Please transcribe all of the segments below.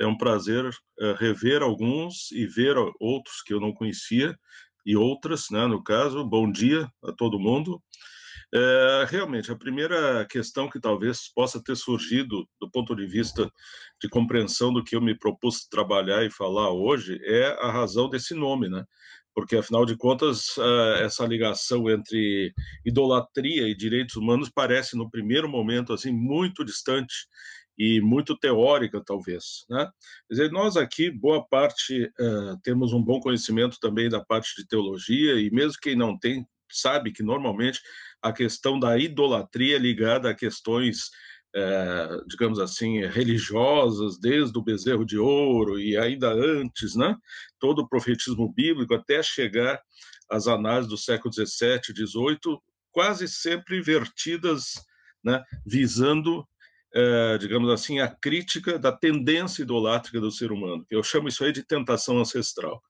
É um prazer eh, rever alguns e ver outros que eu não conhecia e outras, né, no caso. Bom dia a todo mundo. É, realmente, a primeira questão que talvez possa ter surgido do ponto de vista de compreensão do que eu me propus trabalhar e falar hoje é a razão desse nome, né? Porque, afinal de contas, eh, essa ligação entre idolatria e direitos humanos parece, no primeiro momento, assim, muito distante e muito teórica, talvez. Né? Quer dizer, nós aqui, boa parte, uh, temos um bom conhecimento também da parte de teologia, e mesmo quem não tem, sabe que normalmente a questão da idolatria é ligada a questões. Uh, digamos assim, religiosas, desde o bezerro de ouro e ainda antes, né? todo o profetismo bíblico, até chegar às análises do século XVII, XVIII, quase sempre vertidas, né? visando eh, digamos assim, a crítica da tendência idolátrica do ser humano. Eu chamo isso aí de tentação ancestral.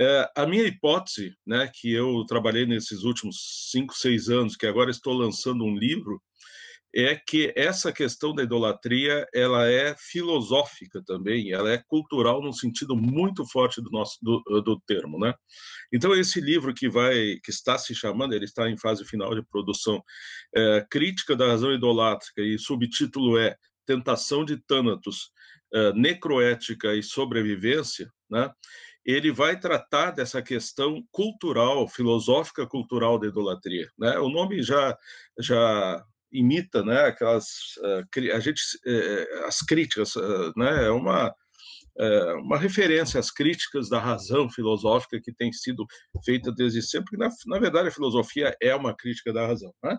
É, a minha hipótese, né, que eu trabalhei nesses últimos cinco, seis anos, que agora estou lançando um livro, é que essa questão da idolatria ela é filosófica também, ela é cultural num sentido muito forte do nosso do, do, termo, né? Então esse livro que vai que está se chamando, ele está em fase final de produção, é, crítica da razão idolátrica e subtítulo é tentação de Tânatos, é, necroética e sobrevivência, né? ele vai tratar dessa questão cultural, filosófica cultural da idolatria. Né? O nome já, já imita, né, aquelas eh, a gente eh, eh, as críticas, né, é uma é uma referência às críticas da razão filosófica que tem sido feita desde sempre, na, na verdade a filosofia é uma crítica da razão, né?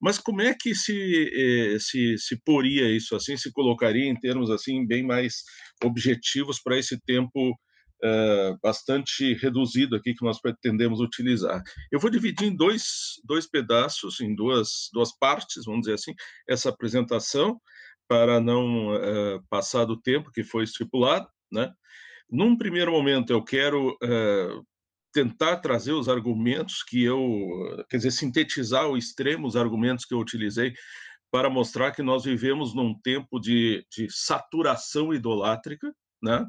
Mas como é que se, se, se poria isso assim, se colocaria em termos assim bem mais objetivos para esse tempo eh, bastante reduzido aqui que nós pretendemos utilizar. Eu vou dividir em dois, dois pedaços, em duas, duas partes, vamos dizer assim, essa apresentação, para não eh, passar do tempo que foi estipulado. Né? Num primeiro momento, eu quero eh, tentar trazer os argumentos que eu, quer dizer, sintetizar ao extremo os argumentos que eu utilizei para mostrar que nós vivemos num tempo de, de saturação idolátrica, né?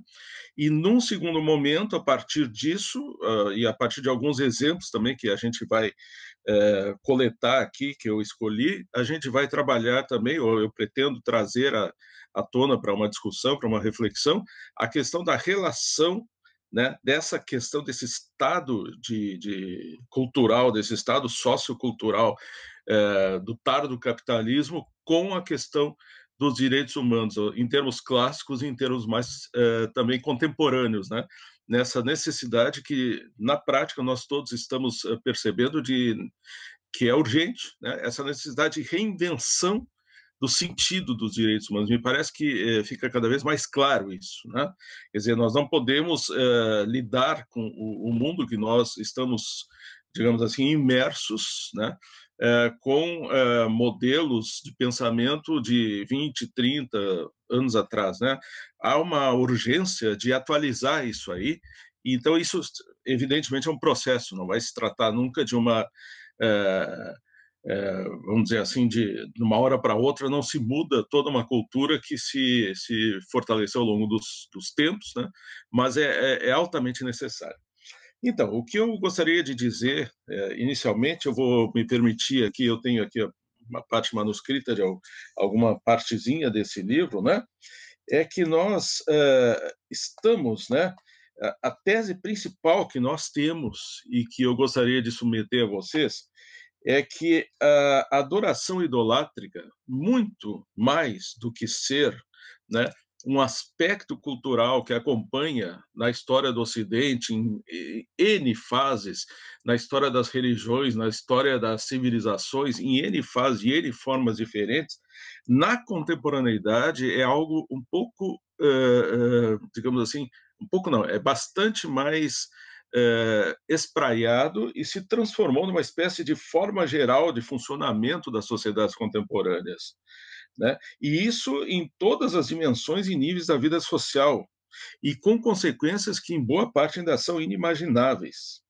E num segundo momento, a partir disso, uh, e a partir de alguns exemplos também que a gente vai uh, coletar aqui, que eu escolhi, a gente vai trabalhar também, ou eu pretendo trazer à, à tona para uma discussão, para uma reflexão, a questão da relação né, dessa questão desse estado de, de cultural, desse estado sociocultural é, do tardo capitalismo com a questão dos direitos humanos, em termos clássicos e em termos mais é, também contemporâneos, né? nessa necessidade que, na prática, nós todos estamos é, percebendo de que é urgente, né? essa necessidade de reinvenção do sentido dos direitos humanos. Me parece que é, fica cada vez mais claro isso. Né? Quer dizer, nós não podemos lidar com o, o mundo que nós estamos digamos assim, imersos, né? é, com é, modelos de pensamento de 20, 30 anos atrás. Né? Há uma urgência de atualizar isso aí, então isso, evidentemente, é um processo, não vai se tratar nunca de uma. É, é, vamos dizer assim, de, de uma hora para outra não se muda toda uma cultura que se, se fortaleceu ao longo dos, dos tempos, né? mas é, é, é altamente necessário. Então, o que eu gostaria de dizer, é, inicialmente, eu vou me permitir aqui, eu tenho aqui uma parte manuscrita de alguma partezinha desse livro, né? É que nós uh, estamos, né? A, tese principal que nós temos e que eu gostaria de submeter a vocês é que a adoração idolátrica, muito mais do que ser, né, um aspecto cultural que acompanha na história do Ocidente, em N fases, na história das religiões, na história das civilizações, em N fases e N formas diferentes, na contemporaneidade é algo um pouco, uh, uh, digamos assim, um pouco não, é bastante mais eh, espraiado e se transformou numa espécie de forma geral de funcionamento das sociedades contemporâneas. Né? E isso em todas as dimensões e níveis da vida social, e com consequências que em boa parte ainda são inimagináveis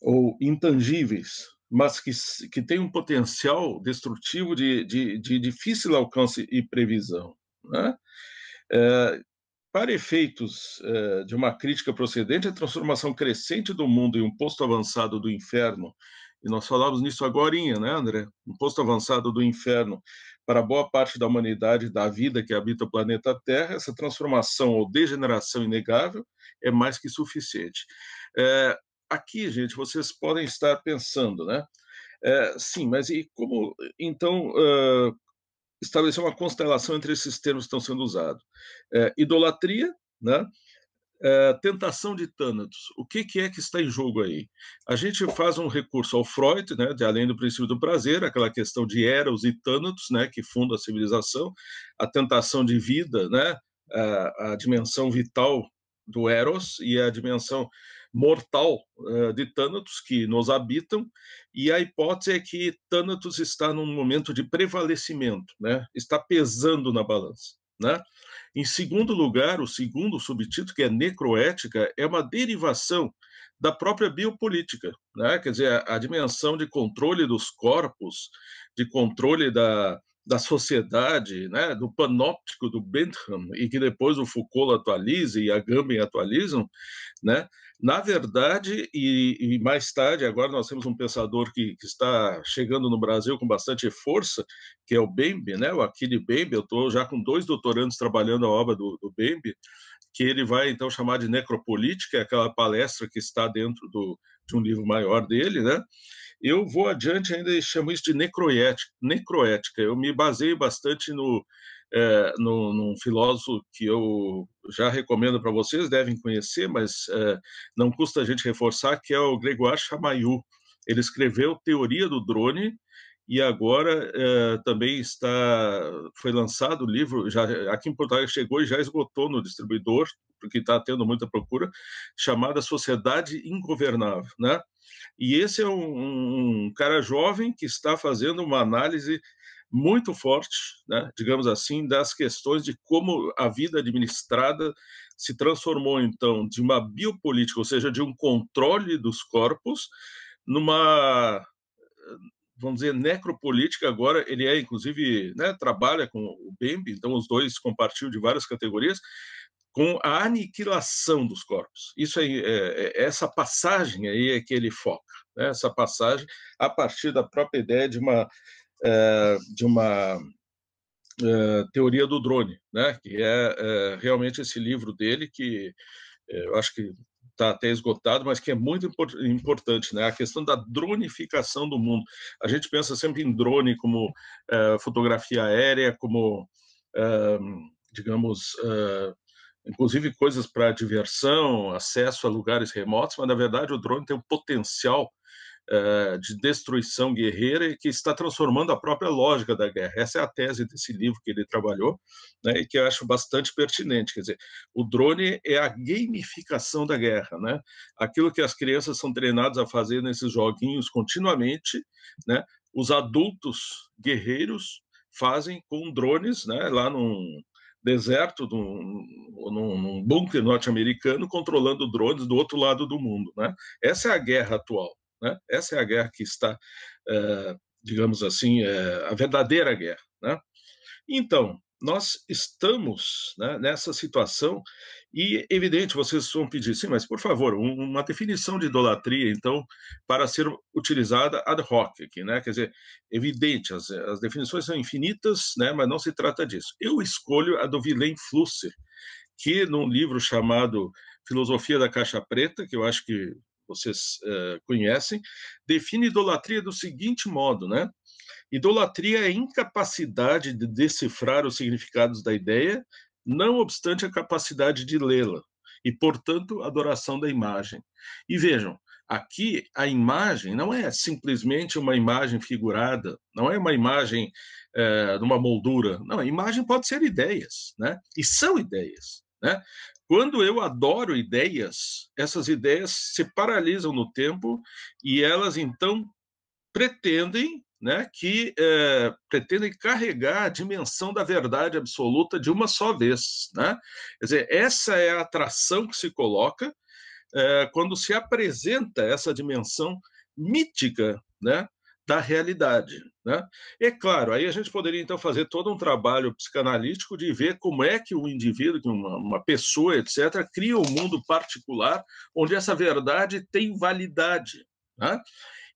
ou intangíveis, mas que, que têm um potencial destrutivo de, de, de difícil alcance e previsão. Né? É, para efeitos é, de uma crítica procedente, a transformação crescente do mundo em um posto avançado do inferno e nós falávamos nisso agora, né, André? Um posto avançado do inferno para boa parte da humanidade da vida que habita o planeta Terra, essa transformação ou degeneração inegável é mais que suficiente. É, aqui, gente, vocês podem estar pensando, né? É, sim, mas e como então uh, estabelecer uma constelação entre esses termos que estão sendo usados? É, idolatria, né? Eh, tentação de Thanatos. O que, que, é que está em jogo aí? A gente faz um recurso ao Freud, né, de além do princípio do prazer, aquela questão de Eros e Thanatos, né, que funda a civilização, a tentação de vida, né, a, a dimensão vital do Eros e a dimensão mortal uh, de Thanatos que nos habitam, e a hipótese é que Thanatos está num momento de prevalecimento, né, está pesando na balança. Né? Em segundo lugar, o segundo subtítulo, que é necroética, é uma derivação da própria biopolítica, né? quer dizer, a, a dimensão de controle dos corpos, de controle da, da sociedade, né? do panóptico do Bentham, e que depois o Foucault atualiza e a Gambin atualizam, né? Na verdade, e, e, mais tarde, agora nós temos um pensador que, que, está chegando no Brasil com bastante força, que é o Bembe, né? o Aquile Bembe. Eu estou já com dois doutorandos trabalhando a obra do, do Bembe, que ele vai então chamar de necropolítica, é aquela palestra que está dentro do, de um livro maior dele. Né? Eu vou adiante ainda e chamo isso de necroética. necroética. Eu me baseio bastante no, é, no, num filósofo que eu já recomendo para vocês, devem conhecer, mas é, não custa a gente reforçar, que é o Grégoire Chamayou. Ele escreveu Teoria do Drone e agora eh, também está foi lançado o livro já aqui em Portugal chegou e já esgotou no distribuidor porque está tendo muita procura chamada Sociedade Ingovernável, né? E esse é um, um cara jovem que está fazendo uma análise muito forte, né, digamos assim, das questões de como a vida administrada se transformou, então, de uma biopolítica, ou seja, de um controle dos corpos, numa, vamos dizer, necropolítica. Agora, ele é, inclusive, né, trabalha com o BEMB, então os dois compartilham de várias categorias, com a aniquilação dos corpos. Isso aí, é, é, essa passagem aí é que ele foca, né? essa passagem a partir da própria ideia de uma é, de uma é, teoria do drone, né? Que é, eh, realmente esse livro dele que eu acho que está até esgotado, mas que é muito importante, né? A questão da dronificação do mundo. A gente pensa sempre em drone como fotografia aérea, como digamos inclusive coisas para diversão, acesso a lugares remotos, mas na verdade o drone tem um potencial eh, de destruição guerreira e que está transformando a própria lógica da guerra. Essa é a tese desse livro que ele trabalhou né, e que eu acho bastante pertinente. Quer dizer, o drone é a gamificação da guerra, né? aquilo que as crianças são treinadas a fazer nesses joguinhos continuamente, né? os adultos guerreiros fazem com drones né, lá num, deserto, num, num bunker norte-americano, controlando drones do outro lado do mundo. Né? Essa é a guerra atual. Né? Essa é a guerra que está, é, digamos assim, é a verdadeira guerra. Né? Então, nós estamos né, nessa situação e, evidente, vocês vão pedir, sim, mas, por favor, uma definição de idolatria, então, para ser utilizada ad hoc aqui, né? Quer dizer, evidente, as, as definições são infinitas, né? Mas não se trata disso. Eu escolho a do Willem Flusser, que num livro chamado Filosofia da Caixa Preta, que eu acho que vocês uh, conhecem, define idolatria do seguinte modo, né? Idolatria é a incapacidade de decifrar os significados da ideia, não obstante a capacidade de lê-la, e, portanto, adoração da imagem. E vejam, aqui a imagem não é simplesmente uma imagem figurada, não é uma imagem é, de uma moldura, não, a imagem pode ser ideias, né? E são ideias, né? Quando eu adoro ideias, essas ideias se paralisam no tempo e elas então pretendem, né, que é, pretendem carregar a dimensão da verdade absoluta de uma só vez, né? Quer dizer, essa é a atração que se coloca é, quando se apresenta essa dimensão mítica, né, da realidade, né? É claro, aí a gente poderia então fazer todo um trabalho psicanalítico de ver como é que o indivíduo, que uma, uma pessoa, etc., cria um mundo particular onde essa verdade tem validade. Né?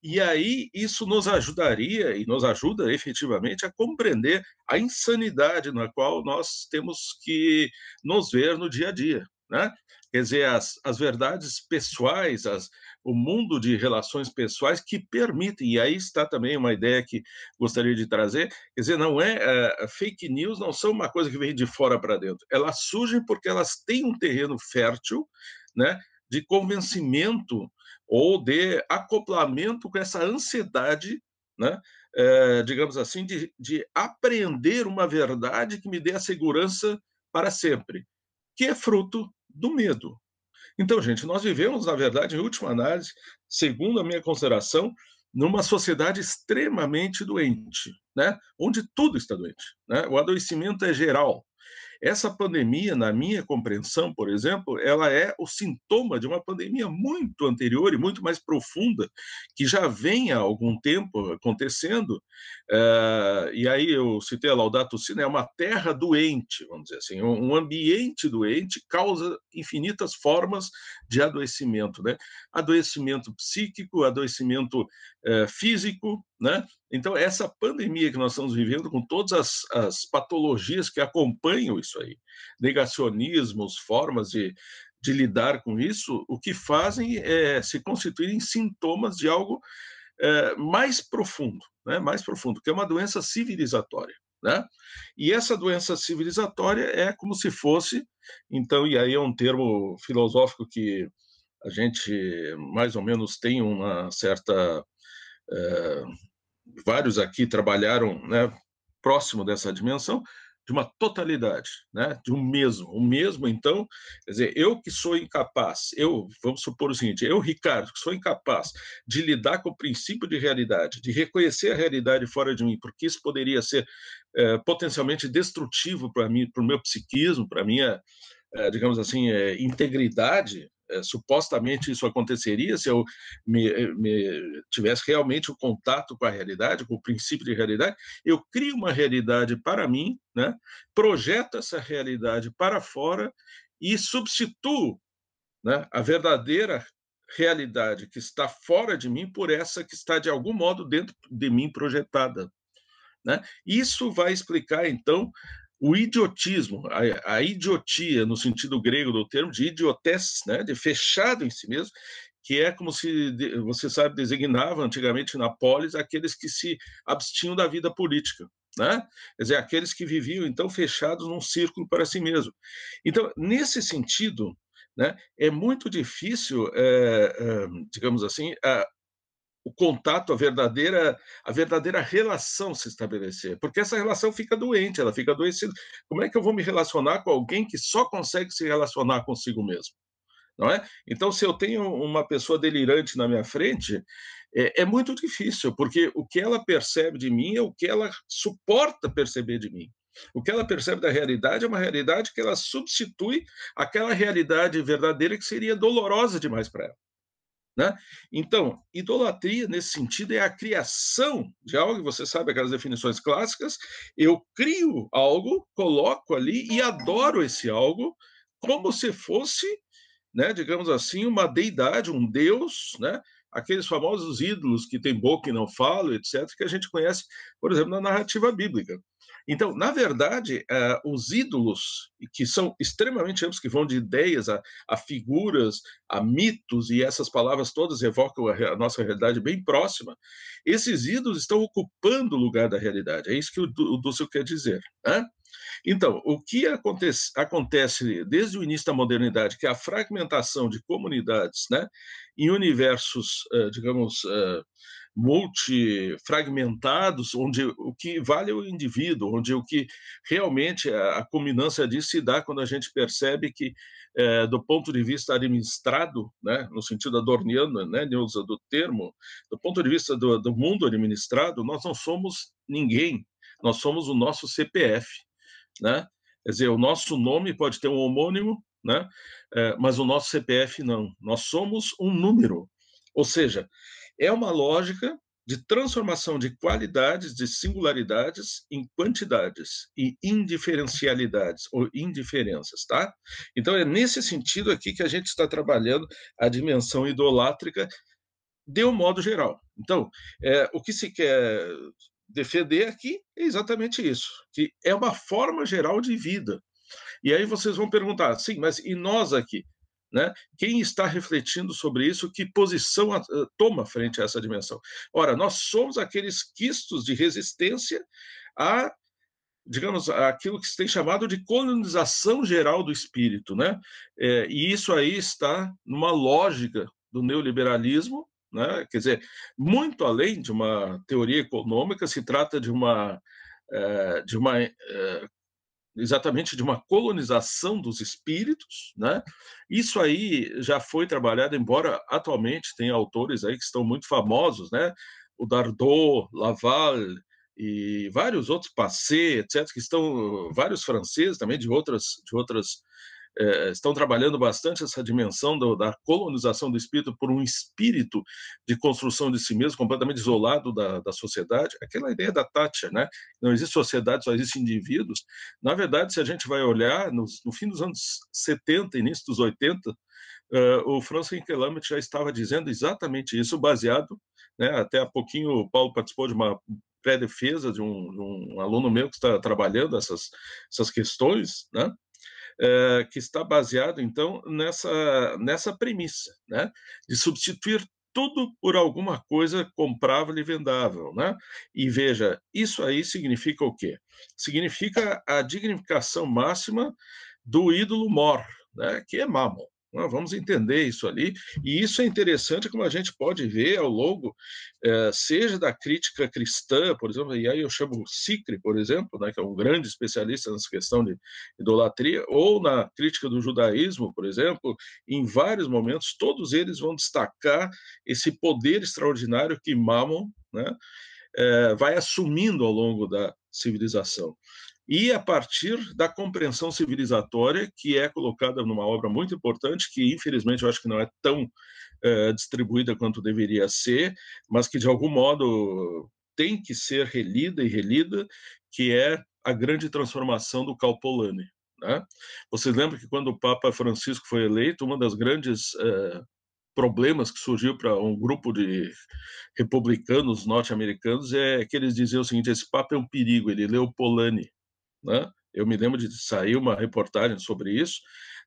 E aí isso nos ajudaria e nos ajuda efetivamente a compreender a insanidade na qual nós temos que nos ver no dia a dia. Né? Quer dizer, as, as verdades pessoais, as, o mundo de relações pessoais que permite, e aí está também uma ideia que gostaria de trazer, quer dizer, não é, eh, fake news não são uma coisa que vem de fora para dentro, elas surgem porque elas têm um terreno fértil, né, de convencimento ou de acoplamento com essa ansiedade, né, eh, digamos assim, de, de aprender uma verdade que me dê a segurança para sempre, que é fruto do medo, então, gente, nós vivemos, na verdade, em última análise, segundo a minha consideração, numa sociedade extremamente doente, né? onde tudo está doente. Né? O adoecimento é geral. Essa pandemia, na minha compreensão, por exemplo, ela é o sintoma de uma pandemia muito anterior e muito mais profunda, que já vem há algum tempo acontecendo. Eh, e aí eu citei a Laudato Si, né, é uma terra doente, vamos dizer assim, um ambiente doente causa infinitas formas de adoecimento, né? Adoecimento psíquico, adoecimento eh, físico, né? Então, essa pandemia que nós estamos vivendo, com todas as, as patologias que acompanham isso aí. Negacionismos, formas de, de lidar com isso, o que fazem é se constituírem sintomas de algo é, mais profundo, né? mais profundo, que é uma doença civilizatória. Né? E essa doença civilizatória é como se fosse, então, e aí é um termo filosófico que a gente mais ou menos tem uma certa. É, vários aqui trabalharam né, próximo dessa dimensão, de uma totalidade, né? de um mesmo. O um mesmo, então, quer dizer, eu que sou incapaz, eu, vamos supor o seguinte, eu, Ricardo, que sou incapaz de lidar com o princípio de realidade, de reconhecer a realidade fora de mim, porque isso poderia ser é, potencialmente destrutivo para mim, para o meu psiquismo, para a minha, é, digamos assim, é, integridade, eh, supostamente isso aconteceria se eu me, eh, me tivesse realmente o contato com a realidade, com o princípio de realidade, eu crio uma realidade para mim, né, projeto essa realidade para fora e substituo né, a verdadeira realidade que está fora de mim por essa que está de algum modo dentro de mim projetada. Né? Isso vai explicar, então, o idiotismo, a, a, idiotia no sentido grego do termo, de idiotes, né, de fechado em si mesmo, que é como se, você sabe, designava antigamente na polis aqueles que se abstinham da vida política. Né? Quer dizer, aqueles que viviam, então, fechados num círculo para si mesmo. Então, nesse sentido, né, é muito difícil, é, é, digamos assim, a, o contato, a verdadeira, a verdadeira relação se estabelecer, porque essa relação fica doente, ela fica adoecida. Como é que eu vou me relacionar com alguém que só consegue se relacionar consigo mesmo? Não é? Então, se eu tenho uma pessoa delirante na minha frente, é, é muito difícil, porque o que ela percebe de mim é o que ela suporta perceber de mim. O que ela percebe da realidade é uma realidade que ela substitui aquela realidade verdadeira que seria dolorosa demais para ela. Né? Então, idolatria, nesse sentido, é a criação de algo, você sabe aquelas definições clássicas, eu crio algo, coloco ali e adoro esse algo como se fosse, né, digamos assim, uma deidade, um deus, né? aqueles famosos ídolos que tem boca e não fala, etc., que a gente conhece, por exemplo, na narrativa bíblica. Então, na verdade, uh, os ídolos, que são extremamente amplos, que vão de ideias a, a figuras, a mitos, e essas palavras todas evocam a, a, nossa realidade bem próxima, esses ídolos estão ocupando o lugar da realidade. É isso que o, o Dussel quer dizer. Né? Então, o que acontece, acontece, desde o início da modernidade, que é a fragmentação de comunidades né, em universos, uh, digamos, uh, multifragmentados, onde o que vale é o indivíduo, onde o que realmente a, culminância disso se dá quando a gente percebe que, é, do ponto de vista administrado, né, no sentido adorniano, né, Neuza, do termo, do ponto de vista do, do mundo administrado, nós não somos ninguém, nós somos o nosso CPF, né? Quer dizer, o nosso nome pode ter um homônimo, né? É, mas o nosso CPF não. Nós somos um número. Ou seja, é uma lógica de transformação de qualidades, de singularidades em quantidades e indiferencialidades ou indiferenças, tá? Então é nesse sentido aqui que a gente está trabalhando a dimensão idolátrica de um modo geral. Então, é, o que se quer defender aqui é exatamente isso, que é uma forma geral de vida. E aí vocês vão perguntar, sim, mas e nós aqui? Né? Quem está refletindo sobre isso, que posição eh, toma frente a essa dimensão? Ora, nós somos aqueles quistos de resistência a digamos, aquilo que se tem chamado de colonização geral do espírito, né? É, e isso aí está numa lógica do neoliberalismo, né? Quer dizer, muito além de uma teoria econômica, se trata de uma é, de uma é, exatamente de uma colonização dos espíritos, né? Isso aí já foi trabalhado, embora atualmente tem autores aí que estão muito famosos, né? O Dardot, Laval e vários outros, Passé, etc, que estão vários franceses também de outras de outras eh, estão trabalhando bastante essa dimensão do, da colonização do espírito por um espírito de construção de si mesmo, completamente isolado da, da sociedade. Aquela ideia da Tácia né? Não existe sociedade, só existem indivíduos. Na verdade, se a gente vai olhar, nos, no fim dos anos 70, início dos 80, eh, o Franz Hinkelamet já estava dizendo exatamente isso, baseado, né, até há pouquinho o Paulo participou de uma pré-defesa de, um, um, aluno meu que está trabalhando essas, essas questões, né? Eh, que está baseado, então, nessa, nessa premissa, né? de substituir tudo por alguma coisa comprável e vendável, né? E veja, isso aí significa o quê? Significa a dignificação máxima do ídolo mor, né? Que é Mammon, vamos entender isso ali, e isso é interessante como a gente pode ver ao longo, eh, seja da crítica cristã, por exemplo, e aí eu chamo o Sicre, por exemplo, né, que é um grande especialista nessa questão de idolatria, ou na crítica do judaísmo, por exemplo, em vários momentos, todos eles vão destacar esse poder extraordinário que Mammon né, eh, vai assumindo ao longo da civilização e a partir da compreensão civilizatória, que é colocada numa obra muito importante, que infelizmente eu acho que não é tão eh, distribuída quanto deveria ser, mas que de algum modo tem que ser relida e relida, que é a grande transformação do Calpolani. Né? Vocês lembram que quando o Papa Francisco foi eleito, uma das grandes eh, problemas que surgiu para um grupo de republicanos norte-americanos é que eles diziam o seguinte: esse Papa é um perigo, ele leu é Polanyi né? Eu me lembro de sair uma reportagem sobre isso,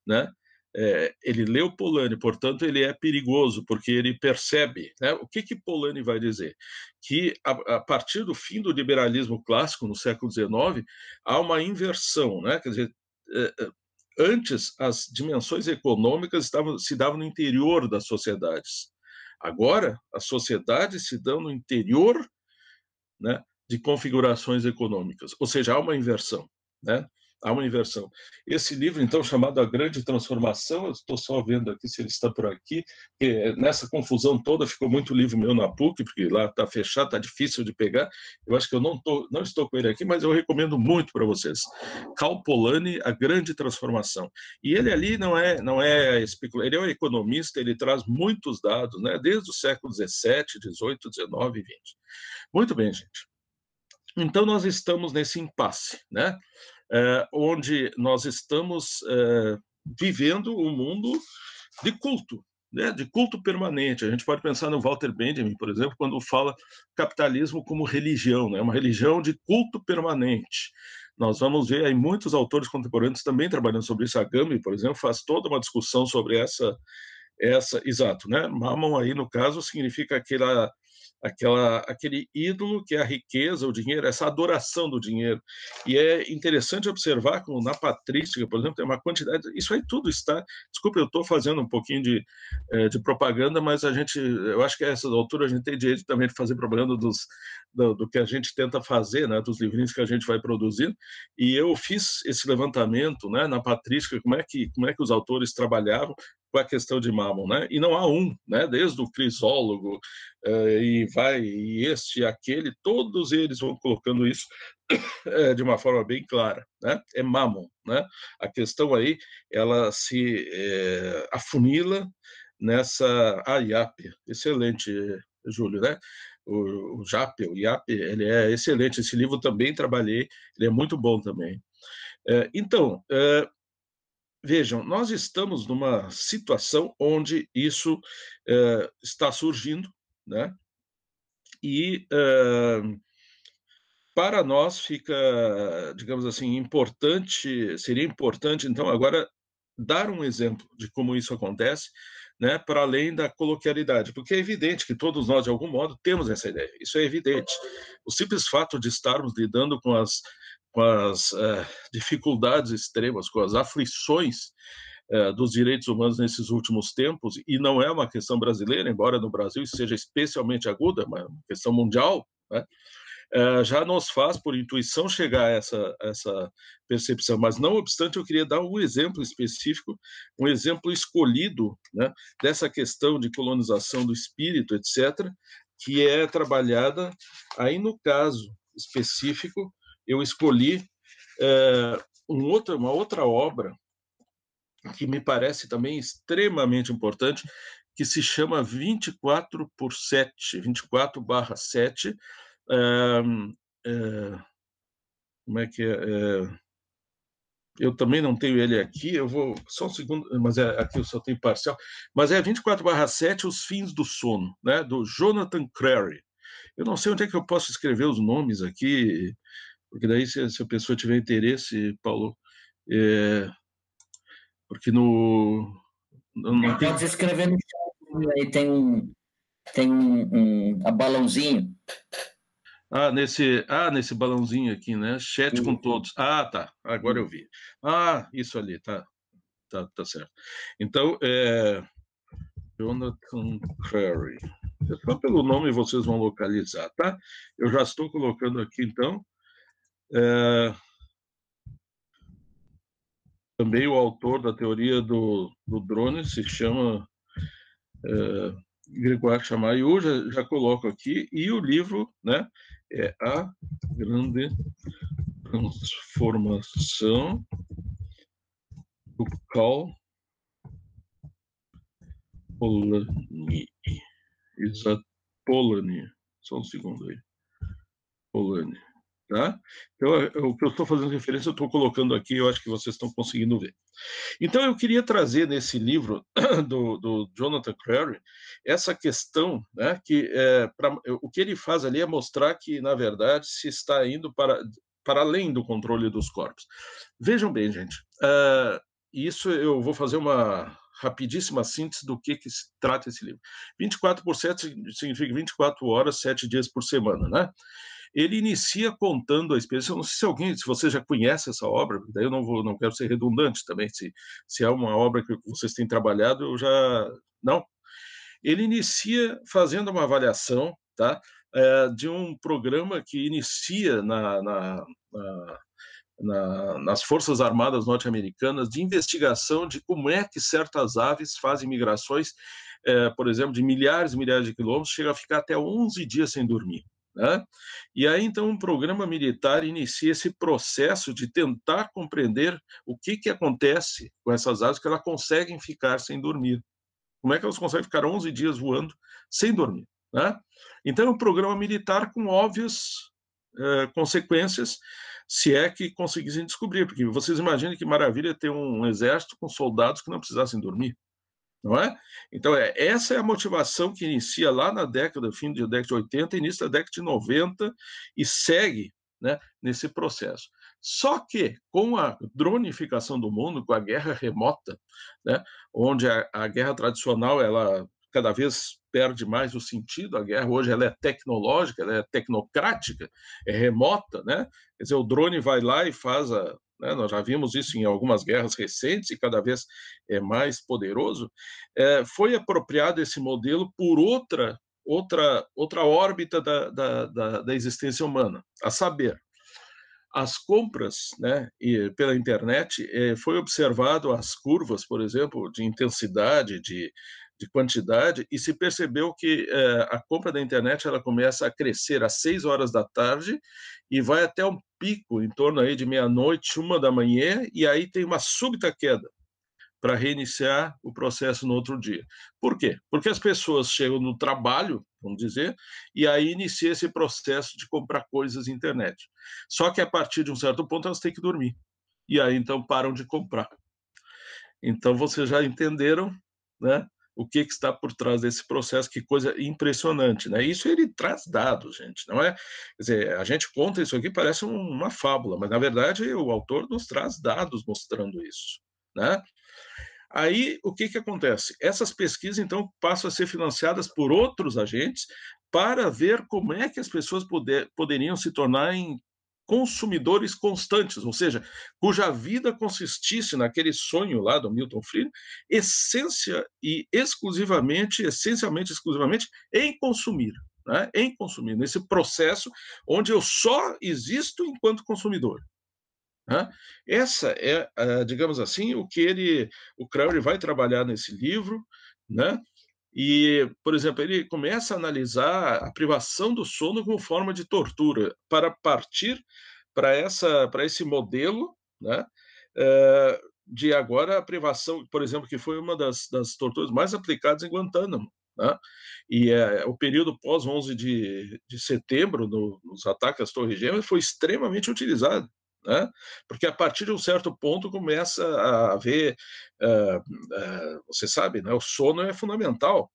né? É, ele lê o Polanyi, portanto ele é perigoso, porque ele percebe. Né? O que, que Polanyi vai dizer? Que a, a, partir do fim do liberalismo clássico, no século XIX, há uma inversão, né? quer dizer, é, antes as dimensões econômicas estavam, se davam no interior das sociedades. Agora, as sociedades se dão no interior né, de configurações econômicas, ou seja, há uma inversão, né? Há uma inversão. Esse livro, então, chamado A Grande Transformação, eu estou só vendo aqui se ele está por aqui, que nessa confusão toda ficou muito livro meu na PUC, porque lá está fechado, está difícil de pegar. Eu acho que eu não, tô, não estou com ele aqui, mas eu recomendo muito para vocês. Cal A Grande Transformação. E ele ali não é, não é especul... ele é um economista, ele traz muitos dados, né, desde o século XVII, XVIII, XIX, e XX. Muito bem, gente. Então, nós estamos nesse impasse, né? É, onde nós estamos é, vivendo um mundo de culto, né? de culto permanente. A gente pode pensar no Walter Benjamin, por exemplo, quando fala capitalismo como religião, né? uma religião de culto permanente. Nós vamos ver aí muitos autores contemporâneos também trabalhando sobre isso. A Gami, por exemplo, faz toda uma discussão sobre essa, essa, exato, né? Mammon aí no caso significa aquela aquela, aquele ídolo que é a riqueza, o dinheiro, essa adoração do dinheiro. E é interessante observar como na patrística, por exemplo, tem uma quantidade, isso aí tudo está, desculpa, eu estou fazendo um pouquinho de, eh, de propaganda, mas a gente, eu acho que a essa altura a gente tem direito também de fazer propaganda dos, do, do, que a gente tenta fazer, né, dos livrinhos que a gente vai produzindo, e eu fiz esse levantamento né, na patrística, como é, que, como é que os autores trabalhavam, com a questão de Mammon, né? E não há um, né? Desde o crisólogo eh, e vai e este, aquele, todos eles vão colocando isso eh, de uma forma bem clara, né? É Mammon, né? A questão aí ela se eh, afunila nessa ah, IAP, excelente, Júlio, né? O, o JAP, o IAP, ele é excelente. Esse livro também trabalhei, ele é muito bom também. então, vejam, nós estamos numa situação onde isso uh, está surgindo, né? E uh, para nós fica, digamos assim, importante, seria importante, então, agora dar um exemplo de como isso acontece, né, para além da coloquialidade, porque é evidente que todos nós, de algum modo, temos essa ideia, isso é evidente. O simples fato de estarmos lidando com as com as uh, dificuldades extremas, com as aflições uh, dos direitos humanos nesses últimos tempos, e não é uma questão brasileira, embora no Brasil seja especialmente aguda, mas é uma questão mundial, né? Uh, já nos faz, por intuição, chegar a essa, essa percepção. Mas, não obstante, eu queria dar um exemplo específico, um exemplo escolhido né, dessa questão de colonização do espírito, etc., que é trabalhada aí no caso específico eu escolhi é, um outro, uma outra obra que me parece também extremamente importante, que se chama 24 por 7, 24 barra 7, é, é, como é que é? Eh, eu também não tenho ele aqui, eu vou, só um segundo, mas é, aqui eu só tenho parcial, mas é 24 barra 7, Os Fins do Sono, né, do Jonathan Crary. Eu não sei onde é que eu posso escrever os nomes aqui, porque daí se, se a pessoa tiver interesse, Paulo, é, porque no... no, no tem... Pode escrever no chat, aí né, tem um, tem um, um balãozinho. Ah, nesse, ah, nesse balãozinho aqui, né? Chat Sim. com todos. Ah, tá. Agora eu vi. Ah, isso ali, tá. Tá, tá certo. Então, é... Jonathan Curry. É só pelo nome vocês vão localizar, tá? Eu já estou colocando aqui, então, é... Também o autor da teoria do, do drone se chama é, Grégoire Chamaillou, já, já coloco aqui, e o livro né, é A Grande Transformação do Cal Polanyi. Exato, Polanyi, só um segundo aí. Polanyi. Né? Então, é, é, o que eu estou fazendo referência, eu estou colocando aqui, eu acho que vocês estão conseguindo ver. Então, eu queria trazer nesse livro do, do Jonathan Crary essa questão, né, que é, pra, o que ele faz ali é mostrar que, na verdade, se está indo para, para além do controle dos corpos. Vejam bem, gente, uh, isso eu vou fazer uma rapidíssima síntese do que, que se trata esse livro. 24 por 7 significa 24 horas, 7 dias por semana, né? ele inicia contando a experiência. Eu não sei se alguém, se você já conhece essa obra, daí eu não vou, não quero ser redundante também. Se, se é uma obra que vocês têm trabalhado, eu já não. Ele inicia fazendo uma avaliação, tá, é, de um programa que inicia na, na, na na, nas Forças Armadas norte-americanas de investigação de como é que certas aves fazem migrações, é, por exemplo, de milhares e milhares de quilômetros, chega a ficar até 11 dias sem dormir. Né? E aí, então, um programa militar inicia esse processo de tentar compreender o que, que acontece com essas aves, que elas conseguem ficar sem dormir. Como é que elas conseguem ficar 11 dias voando sem dormir? Né? Então, é um programa militar com óbvias eh, consequências, se é que conseguissem descobrir, porque vocês imaginem que maravilha ter um exército com soldados que não precisassem dormir não é? Então, é, essa é a motivação que inicia lá na década, fim da década de 80, início da década de 90 e segue né, nesse processo. Só que, com a dronificação do mundo, com a guerra remota, né, onde a, a guerra tradicional ela cada vez perde mais o sentido, a guerra hoje ela é tecnológica, ela é tecnocrática, é remota, né? Quer dizer, o drone vai lá e faz a, né? nós já vimos isso em algumas guerras recentes e cada vez é mais poderoso, é, foi apropriado esse modelo por outra outra outra órbita da, da, da, da existência humana, a saber, as compras né, e pela internet, eh, foi observado as curvas, por exemplo, de intensidade, de, de quantidade e se percebeu que eh, a compra da internet ela começa a crescer às 6 horas da tarde e vai até um pico em torno aí de meia-noite, uma da manhã, e aí tem uma súbita queda para reiniciar o processo no outro dia. Por quê? Porque as pessoas chegam no trabalho, vamos dizer, e aí inicia esse processo de comprar coisas na internet. Só que a partir de um certo ponto elas têm que dormir. E aí então param de comprar. Então vocês já entenderam, né? o que, que, está por trás desse processo, que coisa impressionante, né? Isso ele traz dados, gente, não é? Quer dizer, a gente conta isso aqui, parece uma fábula, mas na verdade o autor nos traz dados mostrando isso, né? Aí o que, que acontece? Essas pesquisas então passam a ser financiadas por outros agentes para ver como é que as pessoas poder, poderiam se tornar em consumidores constantes, ou seja, cuja vida consistisse naquele sonho lá do Milton Friedman, essência e exclusivamente, essencialmente, exclusivamente em consumir, né? em consumir, nesse processo onde eu só existo enquanto consumidor. Né? Essa é, ah, digamos assim, o que ele, o Crowley vai trabalhar nesse livro, né? E, por exemplo, ele começa a analisar a privação do sono como forma de tortura, para partir para essa para esse modelo, né? Eh, de agora a privação, por exemplo, que foi uma das, das torturas mais aplicadas em Guantánamo. Né? E é, o período pós 11 de, de setembro, no, nos ataques às Torres Gêmeas, foi extremamente utilizado né? Porque a partir de um certo ponto começa a haver, uh, uh, você sabe, né? O sono é fundamental.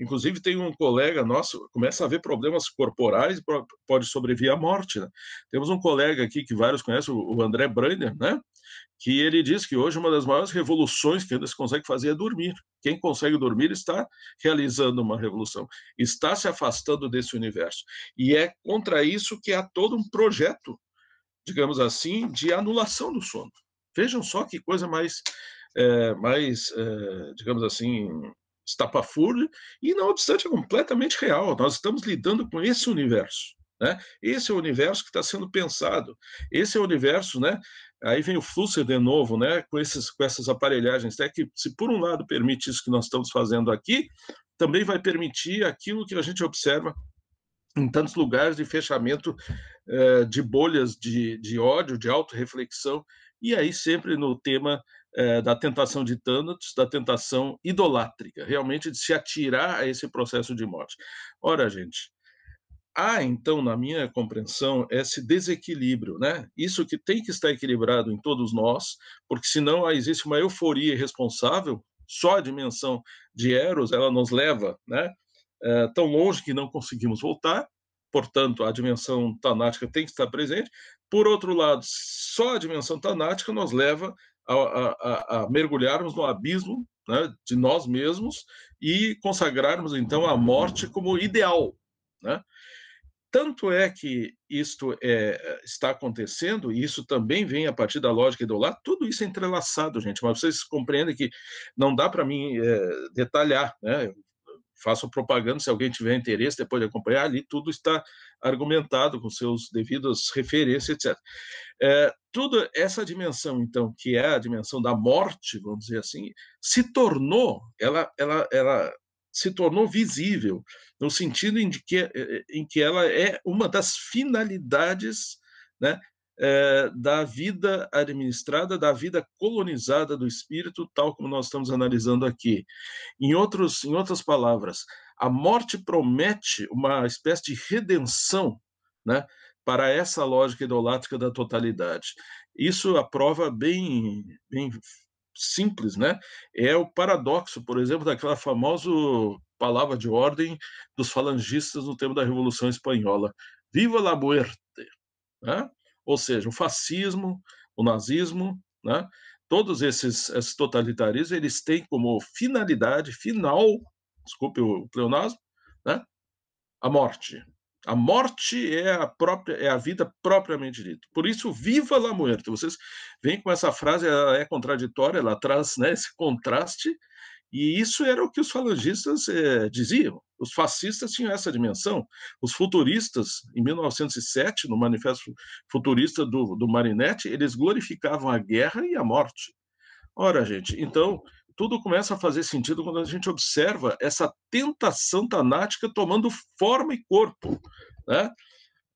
Inclusive tem um colega nosso começa a haver problemas corporais, pode sobreviver à morte. Né? Temos um colega aqui que vários conhecem, o André Brainer, né? Que ele diz que hoje uma das maiores revoluções que ainda se consegue fazer é dormir. Quem consegue dormir está realizando uma revolução, está se afastando desse universo. E é contra isso que há todo um projeto digamos assim, de anulação do sono. Vejam só que coisa mais, é, mais é, digamos assim, estapafúrdia, e não obstante é completamente real. Nós estamos lidando com esse universo. Né? Esse é o universo que está sendo pensado. Esse é o universo, né? Aí vem o fluxo de novo, né? Com, esses, com essas aparelhagens, né? que se por um lado permite isso que nós estamos fazendo aqui, também vai permitir aquilo que a gente observa em tantos lugares de fechamento uh, de bolhas de, de ódio, de autorreflexão, e aí sempre no tema uh, da tentação de Thanatos, da tentação idolátrica, realmente de se atirar a esse processo de morte. Ora, gente, há então, na minha compreensão, esse desequilíbrio, né? Isso que tem que estar equilibrado em todos nós, porque senão existe uma euforia irresponsável, só a dimensão de Eros, ela nos leva, né? é, tão longe que não conseguimos voltar, portanto, a dimensão tanática tem que estar presente. Por outro lado, só a dimensão tanática nos leva a, a, a mergulharmos no abismo né, de nós mesmos e consagrarmos, então, a morte como ideal. Né? Tanto é que isto é, está acontecendo, e isso também vem a partir da lógica idolar, tudo isso é entrelaçado, gente, mas vocês compreendem que não dá para mim é, detalhar, né? faço propaganda, se alguém tiver interesse, depois de acompanhar, ali tudo está argumentado com seus devidos referências, etc. É, tudo essa dimensão, então, que é a dimensão da morte, vamos dizer assim, se tornou, ela, ela, ela se tornou visível, no sentido em que, em que ela é uma das finalidades né, é, da vida administrada, da vida colonizada do espírito, tal como nós estamos analisando aqui. Em, outros, em outras palavras, a morte promete uma espécie de redenção né, para essa lógica idolátrica da totalidade. Isso a prova bem, bem simples, né? É o paradoxo, por exemplo, daquela famosa palavra de ordem dos falangistas no tempo da Revolução Espanhola. Viva la muerte! Né? Ou seja, o fascismo, o nazismo, né? todos esses, esses totalitarismos, eles têm como finalidade final, desculpe o pleonasmo, né? a morte. A morte é a própria é a vida propriamente dita. Por isso, viva la muerte. Vocês vêm com essa frase, ela é contraditória, ela traz né, esse contraste, e isso era o que os falangistas é, diziam. Os fascistas tinham essa dimensão. Os futuristas, em 1907, no Manifesto Futurista do, do Marinetti, eles glorificavam a guerra e a morte. Ora, gente, então tudo começa a fazer sentido quando a gente observa essa tentação tanática tomando forma e corpo. Né?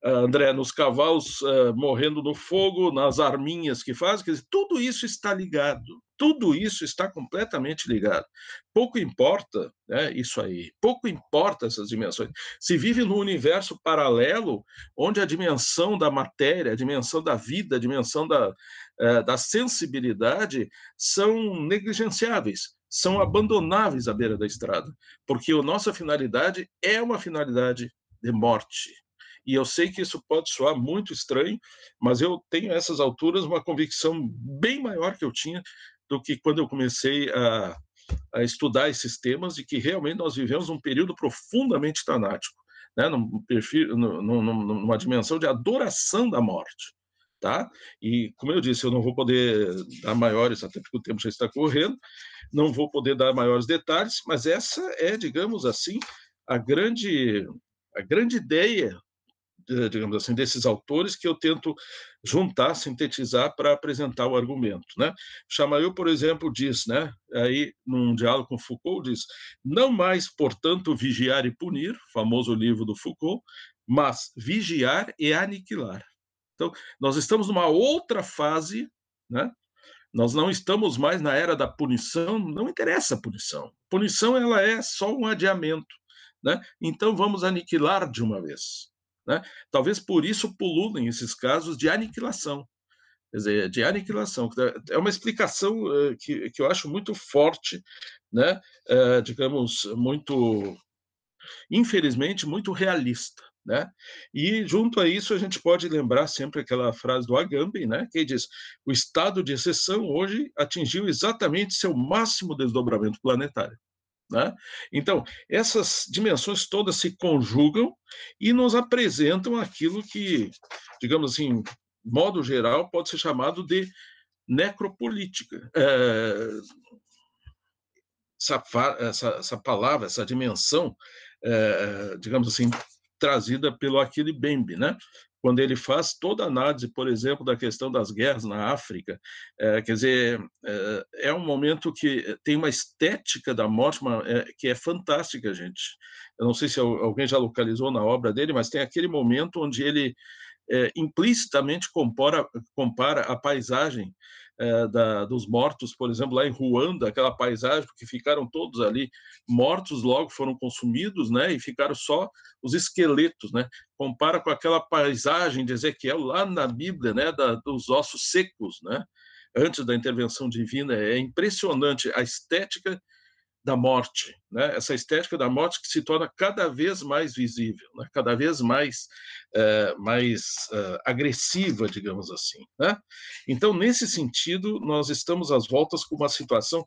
Ah, André, nos cavalos uh, morrendo no fogo, nas arminhas que faz, quer dizer, tudo isso está ligado, tudo isso está completamente ligado. Pouco importa né, isso aí, pouco importa essas dimensões. Se vive num universo paralelo, onde a dimensão da matéria, a dimensão da vida, a dimensão da, uh, da sensibilidade são negligenciáveis, são abandonáveis à beira da estrada, porque a nossa finalidade é uma finalidade de morte, e eu sei que isso pode soar muito estranho, mas eu tenho essas alturas uma convicção bem maior que eu tinha do que quando eu comecei a, a estudar esses temas e que realmente nós vivemos um período profundamente tanático, né, num perfil, num, numa dimensão de adoração da morte. Tá? E, como eu disse, eu não vou poder dar maiores, até porque o tempo já está correndo, não vou poder dar maiores detalhes, mas essa é, digamos assim, a grande, a grande ideia digamos assim, desses autores que eu tento juntar, sintetizar para apresentar o argumento, né? Chamalhou, por exemplo, diz, né, aí num diálogo com Foucault diz: "Não mais, portanto, vigiar e punir", famoso livro do Foucault, mas vigiar e aniquilar. Então, nós estamos numa outra fase, né? Nós não estamos mais na era da punição, não interessa a punição. Punição ela é só um adiamento, né? Então vamos aniquilar de uma vez. Né? Talvez por isso pululem esses casos de aniquilação. Quer dizer, de aniquilação. É uma explicação uh, que, que eu acho muito forte, né? Uh, digamos, muito, infelizmente, muito realista. Né? E junto a isso a gente pode lembrar sempre aquela frase do Agamben, né? Que diz: o estado de exceção hoje atingiu exatamente seu máximo desdobramento planetário. Né? Então, essas dimensões todas se conjugam e nos apresentam aquilo que, digamos assim, modo geral, pode ser chamado de necropolítica. É, essa, essa, essa, palavra, essa dimensão, é, digamos assim, trazida pelo Achille Bembe, né? quando ele faz toda a análise, por exemplo, da questão das guerras na África. É, quer dizer, é, é, um momento que tem uma estética da morte uma, é, que é fantástica, gente. Eu não sei se alguém já localizou na obra dele, mas tem aquele momento onde ele é, implicitamente compara, compara a paisagem é, da, dos mortos, por exemplo, lá em Ruanda, aquela paisagem, porque ficaram todos ali mortos, logo foram consumidos, né, e ficaram só os esqueletos, né, compara com aquela paisagem de Ezequiel lá na Bíblia, né, da, dos ossos secos, né, antes da intervenção divina, é impressionante a estética da morte, né? essa estética da morte que se torna cada vez mais visível, né? cada vez mais, é, mais é, agressiva, digamos assim. Né? Então, nesse sentido, nós estamos às voltas com uma situação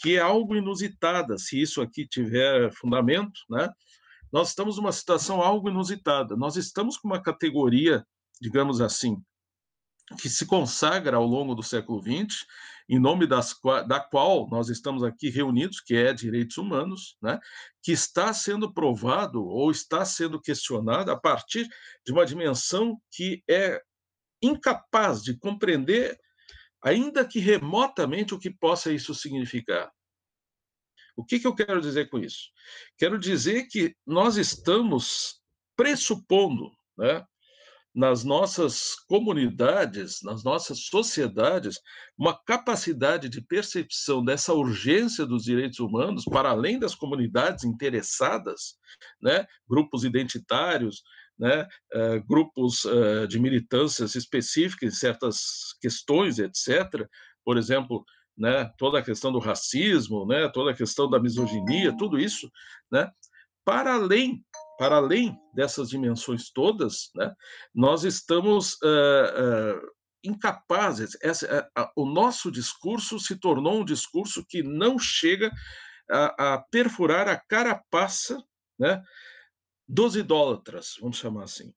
que é algo inusitada, se isso aqui tiver fundamento, né? nós estamos numa situação algo inusitada, nós estamos com uma categoria, digamos assim, que se consagra ao longo do século XX em nome das, da qual nós estamos aqui reunidos, que é direitos humanos, né, que está sendo provado ou está sendo questionado a partir de uma dimensão que é incapaz de compreender, ainda que remotamente, o que possa isso significar. O que, que eu quero dizer com isso? Quero dizer que nós estamos pressupondo, né, nas nossas comunidades, nas nossas sociedades, uma capacidade de percepção dessa urgência dos direitos humanos para além das comunidades interessadas, né, grupos identitários, né, uh, grupos uh, de militâncias específicas em certas questões, etc. Por exemplo, né, toda a questão do racismo, né, toda a questão da misoginia, tudo isso, né, para além para além dessas dimensões todas, né, nós estamos uh, uh, incapazes. Essa, uh, o nosso discurso se tornou um discurso que não chega a, a perfurar a carapaça né, dos idólatras, vamos chamar assim.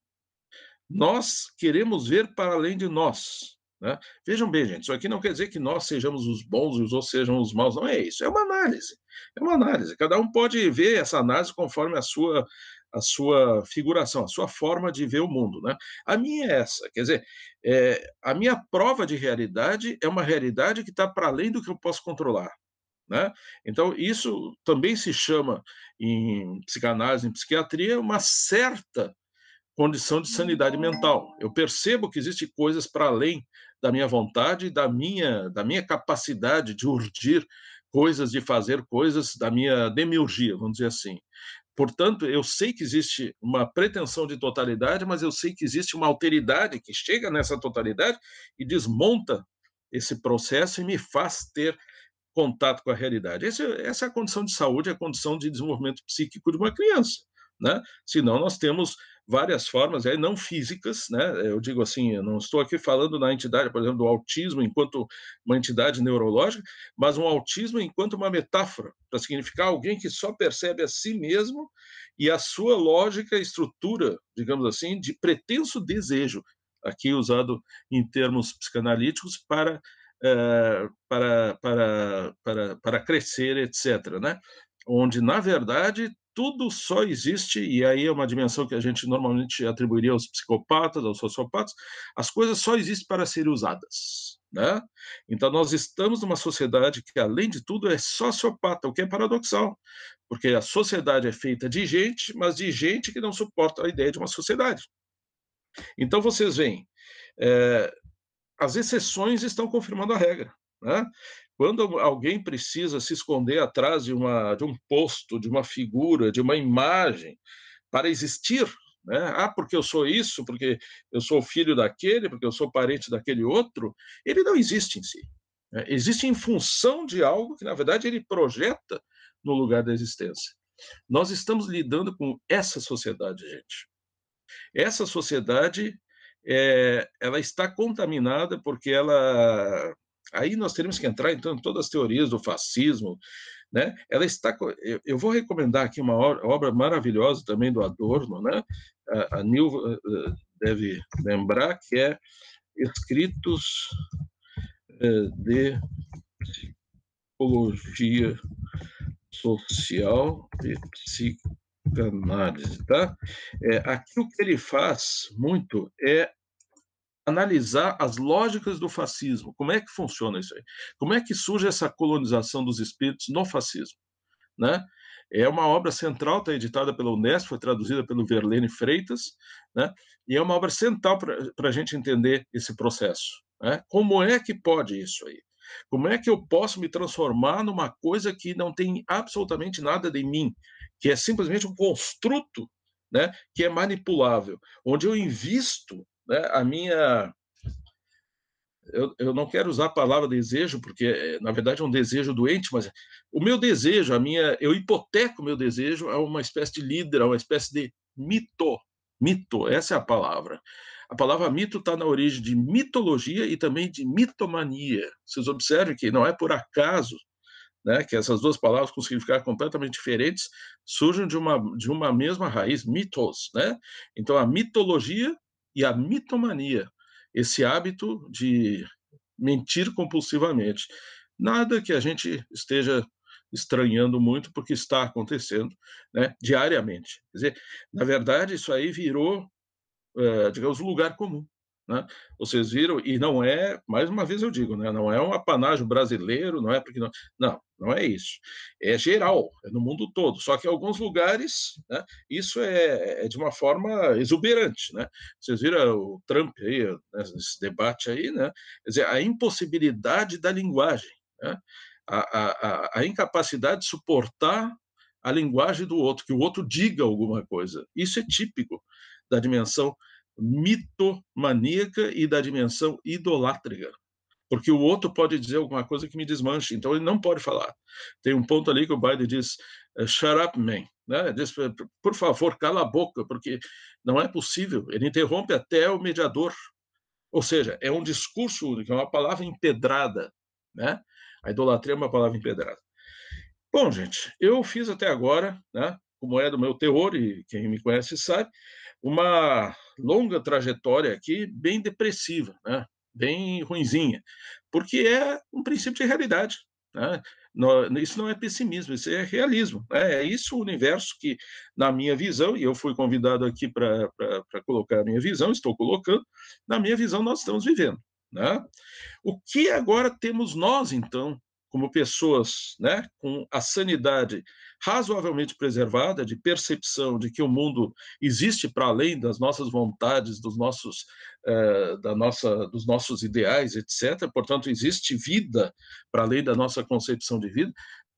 Nós queremos ver para além de nós. Né? Vejam bem, gente, isso aqui não quer dizer que nós sejamos os bons e os outros sejam os maus, não é isso, é uma análise. É uma análise. Cada um pode ver essa análise conforme a sua a sua figuração, a sua forma de ver o mundo. Né? A minha é essa, quer dizer, é, a minha prova de realidade é uma realidade que está para além do que eu posso controlar. Né? Então, isso também se chama, em psicanálise, em psiquiatria, uma certa condição de sanidade mental. Eu percebo que existem coisas para além da minha vontade, da minha, da minha capacidade de urdir coisas, de fazer coisas, da minha demiurgia, vamos dizer assim. Portanto, eu sei que existe uma pretensão de totalidade, mas eu sei que existe uma alteridade que chega nessa totalidade e desmonta esse processo e me faz ter contato com a realidade. Esse, é, essa é a condição de saúde, é a condição de desenvolvimento psíquico de uma criança. Né? Senão, nós temos várias formas, aí não físicas, né? Eu digo assim, eu não estou aqui falando na entidade, por exemplo, do autismo enquanto uma entidade neurológica, mas um autismo enquanto uma metáfora, para significar alguém que só percebe a si mesmo e a sua lógica, estrutura, digamos assim, de pretenso desejo, aqui usado em termos psicanalíticos para eh, para, para, para, para crescer, etc., né? onde, na verdade, tudo só existe, e aí é uma dimensão que a gente normalmente atribuiria aos psicopatas, aos sociopatas, as coisas só existem para serem usadas. Né? Então, nós estamos numa sociedade que, além de tudo, é sociopata, o que é paradoxal, porque a sociedade é feita de gente, mas de gente que não suporta a ideia de uma sociedade. Então, vocês veem, é, as exceções estão confirmando a regra. Né? Quando alguém precisa se esconder atrás de, uma, de um posto, de uma figura, de uma imagem, para existir, né? ah, porque eu sou isso, porque eu sou filho daquele, porque eu sou parente daquele outro, ele não existe em si. Né? Existe em função de algo que, na verdade, ele projeta no lugar da existência. Nós estamos lidando com essa sociedade, gente. Essa sociedade é, ela está contaminada porque ela Aí nós teremos que entrar, então, em todas as teorias do fascismo, né? Ela está, eu vou recomendar aqui uma obra maravilhosa também do Adorno, né? A, Nilva Nil eh, eh, deve lembrar que é Escritos eh, de Psicologia Social e Psicanálise, tá? É, aqui o que ele faz muito é analisar as lógicas do fascismo. Como é que funciona isso aí? Como é que surge essa colonização dos espíritos no fascismo? Né? É uma obra central, está editada pela Unesco, foi traduzida pelo Verlene Freitas, né? e é uma obra central para a gente entender esse processo. Né? Como é que pode isso aí? Como é que eu posso me transformar numa coisa que não tem absolutamente nada de mim, que é simplesmente um construto né, que é manipulável, onde eu invisto né, a minha. Eu, eu não quero usar a palavra desejo, porque eh, na verdade é um desejo doente, mas o meu desejo, a minha, eu hipoteco o meu desejo a uma espécie de líder, a uma espécie de mito. Mito, essa é a palavra. A palavra mito está na origem de mitologia e também de mitomania. Vocês observem que não é por acaso né, que essas duas palavras com significados completamente diferentes surgem de uma, de uma mesma raiz, mitos. Né? Então, a mitologia e a mitomania, esse hábito de mentir compulsivamente. Nada que a gente esteja estranhando muito porque está acontecendo né, diariamente. Quer dizer, na verdade, isso aí virou, é, digamos, lugar comum. Né? Vocês viram, e não é, mais uma vez eu digo, né, não é um apanágio brasileiro, não é porque não, não, não é isso. É geral, é no mundo todo. Só que em alguns lugares né, isso é, é, de uma forma exuberante. Né? Vocês viram o Trump aí, né, nesse debate aí, né? Quer dizer, a impossibilidade da linguagem, né? a, a, a incapacidade de suportar a linguagem do outro, que o outro diga alguma coisa. Isso é típico da dimensão mitomaníaca e da dimensão idolátrica. Porque o outro pode dizer alguma coisa que me desmanche, então ele não pode falar. Tem um ponto ali que o Biden diz: eh, shut up, man. Né? Diz, por favor, cala a boca, porque não é possível. Ele interrompe até o mediador. Ou seja, é um discurso único, é uma palavra empedrada. Né? A idolatria é uma palavra empedrada. Bom, gente, eu fiz até agora, né, como é do meu terror e quem me conhece sabe, uma longa trajetória aqui bem depressiva, né? bem ruinzinha, porque é um princípio de realidade. Né? Isso não é pessimismo, isso é realismo. Né? É isso o universo que, na minha visão, e eu fui convidado aqui para colocar a minha visão, estou colocando, na minha visão, nós estamos vivendo. Né? O que agora temos nós, então, como pessoas né, com a sanidade razoavelmente preservada, de percepção de que o mundo existe para além das nossas vontades, dos nossos, eh, da nossa, dos nossos ideais, etc. Portanto, existe vida para além da nossa concepção de vida.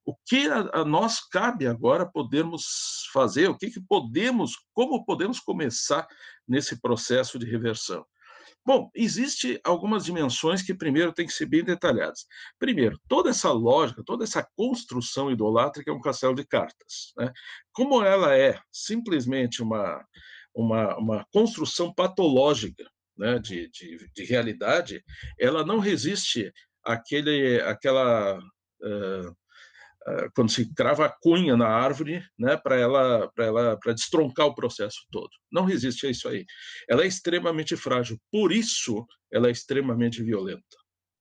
O que a, a nós cabe agora podermos fazer? O que, que podemos, como podemos começar nesse processo de reversão? Bom, existe algumas dimensões que primeiro tem que ser bem detalhadas. Primeiro, toda essa lógica, toda essa construção idolátrica é um castelo de cartas. Né? Como ela é simplesmente uma, uma, uma construção patológica né, de, de, de, realidade, ela não resiste àquele, àquela uh, eh, quando se crava a cunha na árvore, né, para ela, para ela, para destroncar o processo todo. Não resiste a isso aí. Ela é extremamente frágil, por isso ela é extremamente violenta.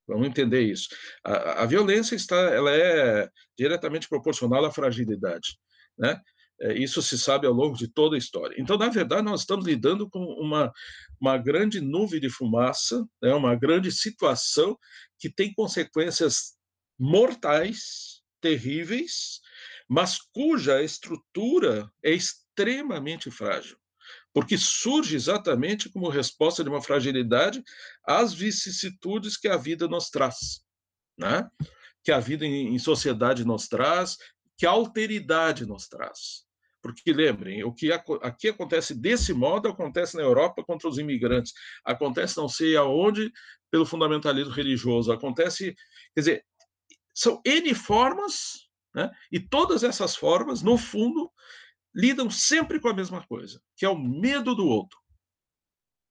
Vamos entender isso. A, a violência está, ela é diretamente proporcional à fragilidade, né? É, isso se sabe ao longo de toda a história. Então, na verdade, nós estamos lidando com uma, uma grande nuvem de fumaça, né, uma grande situação que tem consequências mortais terríveis, mas cuja estrutura é extremamente frágil, porque surge exatamente como resposta de uma fragilidade às vicissitudes que a vida nos traz, né? que a vida em, em sociedade nos traz, que a alteridade nos traz. Porque lembrem, o que aqui acontece desse modo acontece na Europa contra os imigrantes, acontece não sei aonde pelo fundamentalismo religioso, acontece, quer dizer, são N formas, né? e todas essas formas, no fundo, lidam sempre com a mesma coisa, que é o medo do outro.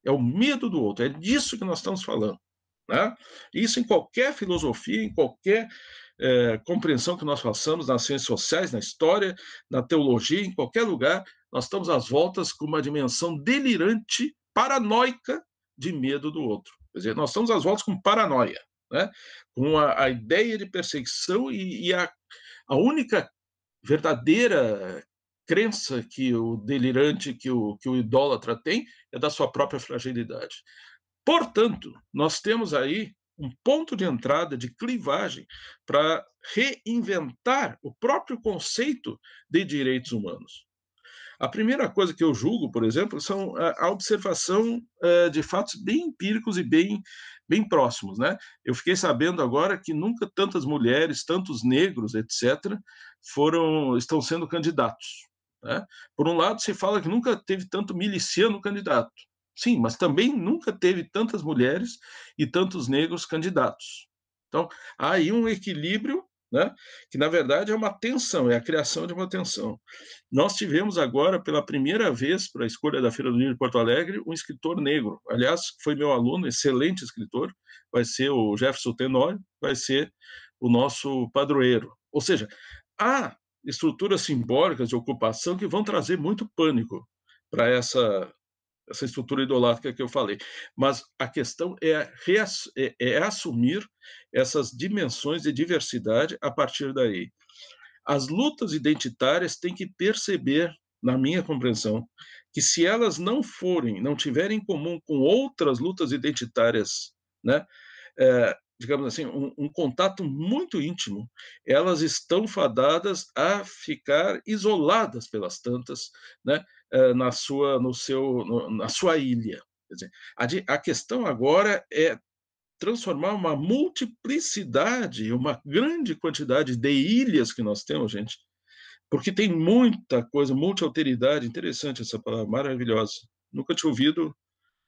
É o medo do outro, é disso que nós estamos falando. Né? Isso em qualquer filosofia, em qualquer é, compreensão que nós façamos nas ciências sociais, na história, na teologia, em qualquer lugar, nós estamos às voltas com uma dimensão delirante, paranoica de medo do outro. Quer dizer, nós estamos às voltas com paranoia né? com a, a ideia de perseguição e, e a, a única verdadeira crença que o delirante, que o, que o idólatra tem, é da sua própria fragilidade. Portanto, nós temos aí um ponto de entrada, de clivagem, para reinventar o próprio conceito de direitos humanos. A primeira coisa que eu julgo, por exemplo, são a observação eh, de fatos bem empíricos e bem bem próximos, né? Eu fiquei sabendo agora que nunca tantas mulheres, tantos negros, etc., foram estão sendo candidatos. Né? Por um lado, se fala que nunca teve tanto miliciano candidato. Sim, mas também nunca teve tantas mulheres e tantos negros candidatos. Então, há aí um equilíbrio né? que na verdade é uma tensão, é a criação de uma tensão. Nós tivemos agora, pela primeira vez, para a escolha da Feira do Livro de Porto Alegre, um escritor negro. Aliás, foi meu aluno, excelente escritor, vai ser o Jefferson Tenório, vai ser o nosso padroeiro. Ou seja, há estruturas simbólicas de ocupação que vão trazer muito pânico para essa essa estrutura idolátrica que eu falei. Mas a questão é, reass, é, é assumir essas dimensões de diversidade a partir daí. As lutas identitárias têm que perceber, na minha compreensão, que se elas não forem, não tiverem em comum com outras lutas identitárias, né, é, digamos assim, um, um, contato muito íntimo, elas estão fadadas a ficar isoladas pelas tantas, né, eh, na sua, no seu, no, na sua ilha. Dizer, a, de, a questão agora é transformar uma multiplicidade, uma grande quantidade de ilhas que nós temos, gente, porque tem muita coisa, multialteridade, interessante essa palavra, maravilhosa. Nunca tinha ouvido,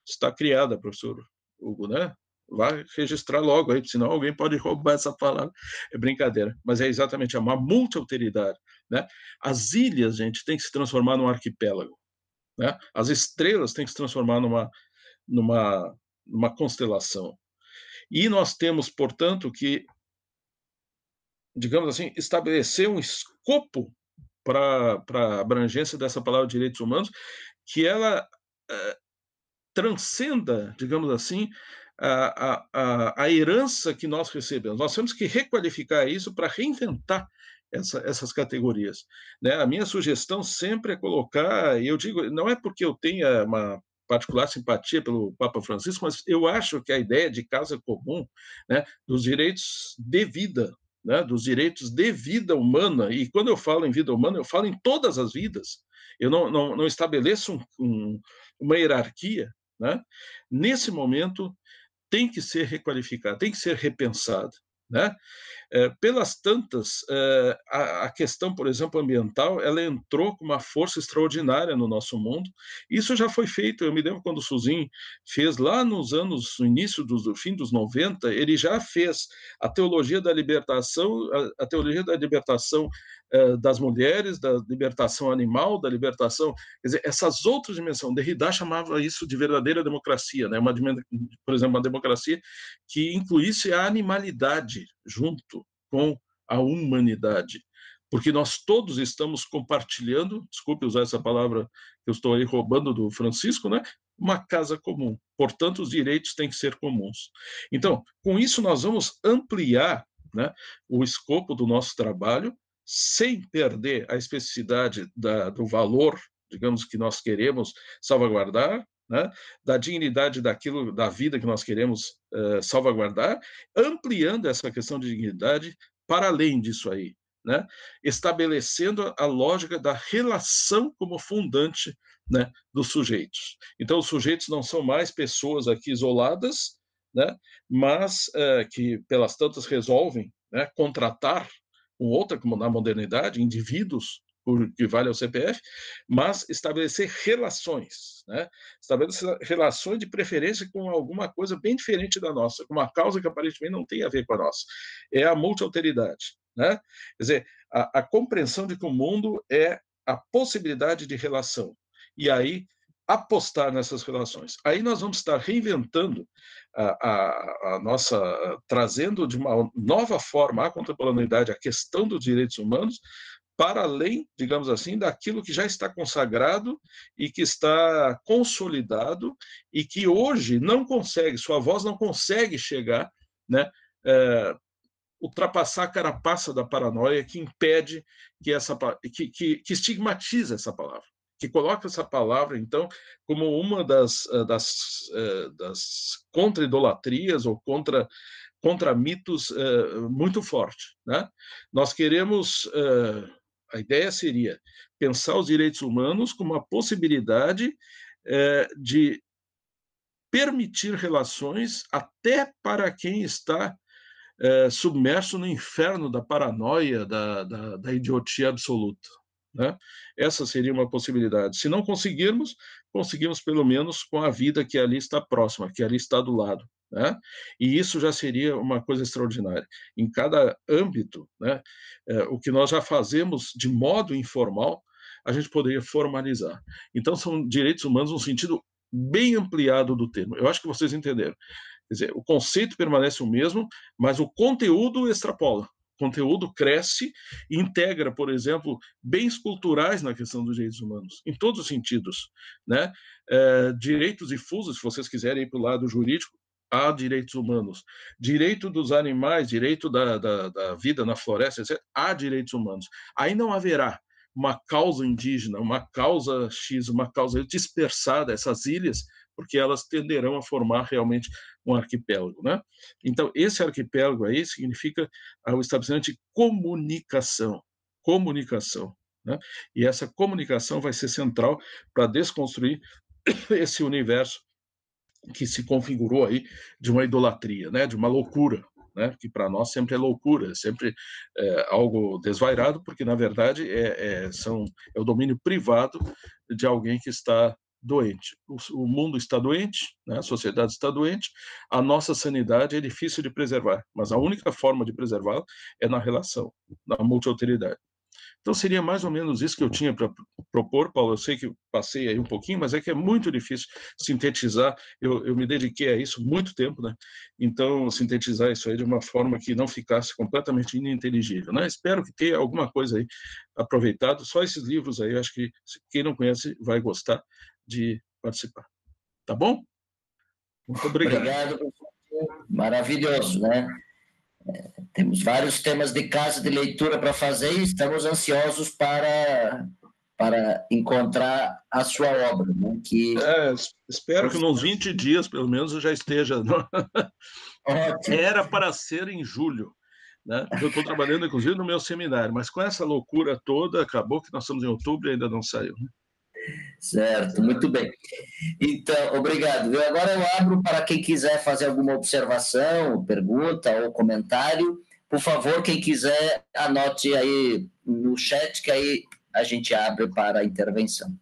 está criada, professor Hugo, né? Vai registrar logo aí, senão alguém pode roubar essa palavra. É brincadeira, mas é exatamente uma multi-alteridade. Né? As ilhas, gente, tem que se transformar num arquipélago. Né? As estrelas têm que se transformar numa, numa, numa constelação. E nós temos, portanto, que, digamos assim, estabelecer um escopo para a abrangência dessa palavra de direitos humanos, que ela eh, transcenda, digamos assim, a, a, a herança que nós recebemos. Nós temos que requalificar isso para reinventar essa, essas categorias. Né? A minha sugestão sempre é colocar, eu digo, não é porque eu tenha uma particular simpatia pelo Papa Francisco, mas eu acho que a ideia de casa comum, né, dos direitos de vida, né, dos direitos de vida humana, e quando eu falo em vida humana, eu falo em todas as vidas, eu não, não, não estabeleço um, um, uma hierarquia, né? nesse momento tem que ser requalificada, tem que ser repensada. Né? É, pelas tantas, é, a, a, questão, por exemplo, ambiental, ela entrou com uma força extraordinária no nosso mundo. Isso já foi feito, eu me lembro quando o Suzin fez lá nos anos, no início dos do fim dos 90, ele já fez a teologia da libertação, a, a teologia da libertação eh, das mulheres, da libertação animal, da libertação, quer dizer, essas outras dimensões. Derrida chamava isso de verdadeira democracia, né? uma, por exemplo, uma democracia que incluísse a animalidade junto com a humanidade, porque nós todos estamos compartilhando, desculpe usar essa palavra que eu estou aí roubando do Francisco, né? Uma casa comum. Portanto, os direitos têm que ser comuns. Então, com isso nós vamos ampliar né, o escopo do nosso trabalho sem perder a especificidade da, do valor, digamos, que nós queremos salvaguardar, né, da dignidade daquilo, da vida que nós queremos uh, salvaguardar, ampliando essa questão de dignidade para além disso aí, né, estabelecendo a lógica da relação como fundante né, dos sujeitos. Então, os sujeitos não são mais pessoas aqui isoladas, né, mas uh, que pelas tantas resolvem né, contratar ou outra, como na modernidade, indivíduos, por que vale ao CPF, mas estabelecer relações, né? estabelecer relações de preferência com alguma coisa bem diferente da nossa, com uma causa que aparentemente não tem a ver com a nossa. É a alteridade Né? Quer dizer, a, a compreensão de que o mundo é a possibilidade de relação. E aí, apostar nessas relações. Aí nós vamos estar reinventando a, a, nossa trazendo de uma nova forma à contemporaneidade a questão dos direitos humanos para além, digamos assim, daquilo que já está consagrado e que está consolidado e que hoje não consegue, sua voz não consegue chegar, né, é, ultrapassar a carapaça da paranoia que impede que essa que, que, que estigmatiza essa palavra que coloca essa palavra, então, como uma das, eh, das, eh, das contra-idolatrias ou contra, contra mitos eh, muito forte. Né? Nós queremos, a ideia seria pensar os direitos humanos como uma possibilidade de permitir relações até para quem está submerso no inferno da paranoia, da, da, da idiotia absoluta. Né? Essa seria uma possibilidade. Se não conseguirmos, conseguimos pelo menos com a vida que ali está próxima, que ali está do lado. Né? E isso já seria uma coisa extraordinária. Em cada âmbito, né, é, o que nós já fazemos de modo informal, a gente poderia formalizar. Então, são direitos humanos no sentido bem ampliado do termo. Eu acho que vocês entenderam. Quer dizer, o conceito permanece o mesmo, mas o conteúdo extrapola conteúdo cresce e integra, por exemplo, bens culturais na questão dos direitos humanos, em todos os sentidos. Né? É, direitos difusos, se vocês quiserem ir para o lado jurídico, há direitos humanos. Direito dos animais, direito da, da, da vida na floresta, etc., há direitos humanos. Aí não haverá uma causa indígena, uma causa X, uma causa dispersada, essas ilhas porque elas tenderão a formar realmente um arquipélago. Né? Então, esse arquipélago aí significa ah, o estabelecimento de comunicação. Comunicação. Né? E essa comunicação vai ser central para desconstruir esse universo que se configurou aí de uma idolatria, né? de uma loucura, né, que para nós sempre é loucura, é sempre é, algo desvairado, porque na verdade é, é, são, é o domínio privado de alguém que está doente. O, mundo está doente, né? a sociedade está doente, a nossa sanidade é difícil de preservar, mas a única forma de preservá-la é na relação, na multialteridade. Então seria mais ou menos isso que eu tinha para propor, Paulo. Eu sei que passei aí um pouquinho, mas é que é muito difícil sintetizar. Eu, eu me dediquei a isso muito tempo, né? Então sintetizar isso aí de uma forma que não ficasse completamente ininteligível, né? Espero que tenha alguma coisa aí aproveitado. Só esses livros aí, acho que quem não conhece vai gostar de participar. Tá bom? Muito obrigado. Obrigado, professor. Maravilhoso, né? É, temos vários temas de casa de leitura para fazer e estamos ansiosos para, para encontrar a sua obra. Né? Que... É, espero que nos 20 dias, pelo menos, eu já esteja. Né? Era para ser em julho. Né? Eu estou trabalhando, inclusive, no meu seminário, mas com essa loucura toda, acabou que nós estamos em outubro e ainda não saiu. Né? Certo, muito bem. Então, obrigado. Eu agora eu abro para quem quiser fazer alguma observação, pergunta ou comentário. Por favor, quem quiser, anote aí no chat, que aí a gente abre para a intervenção.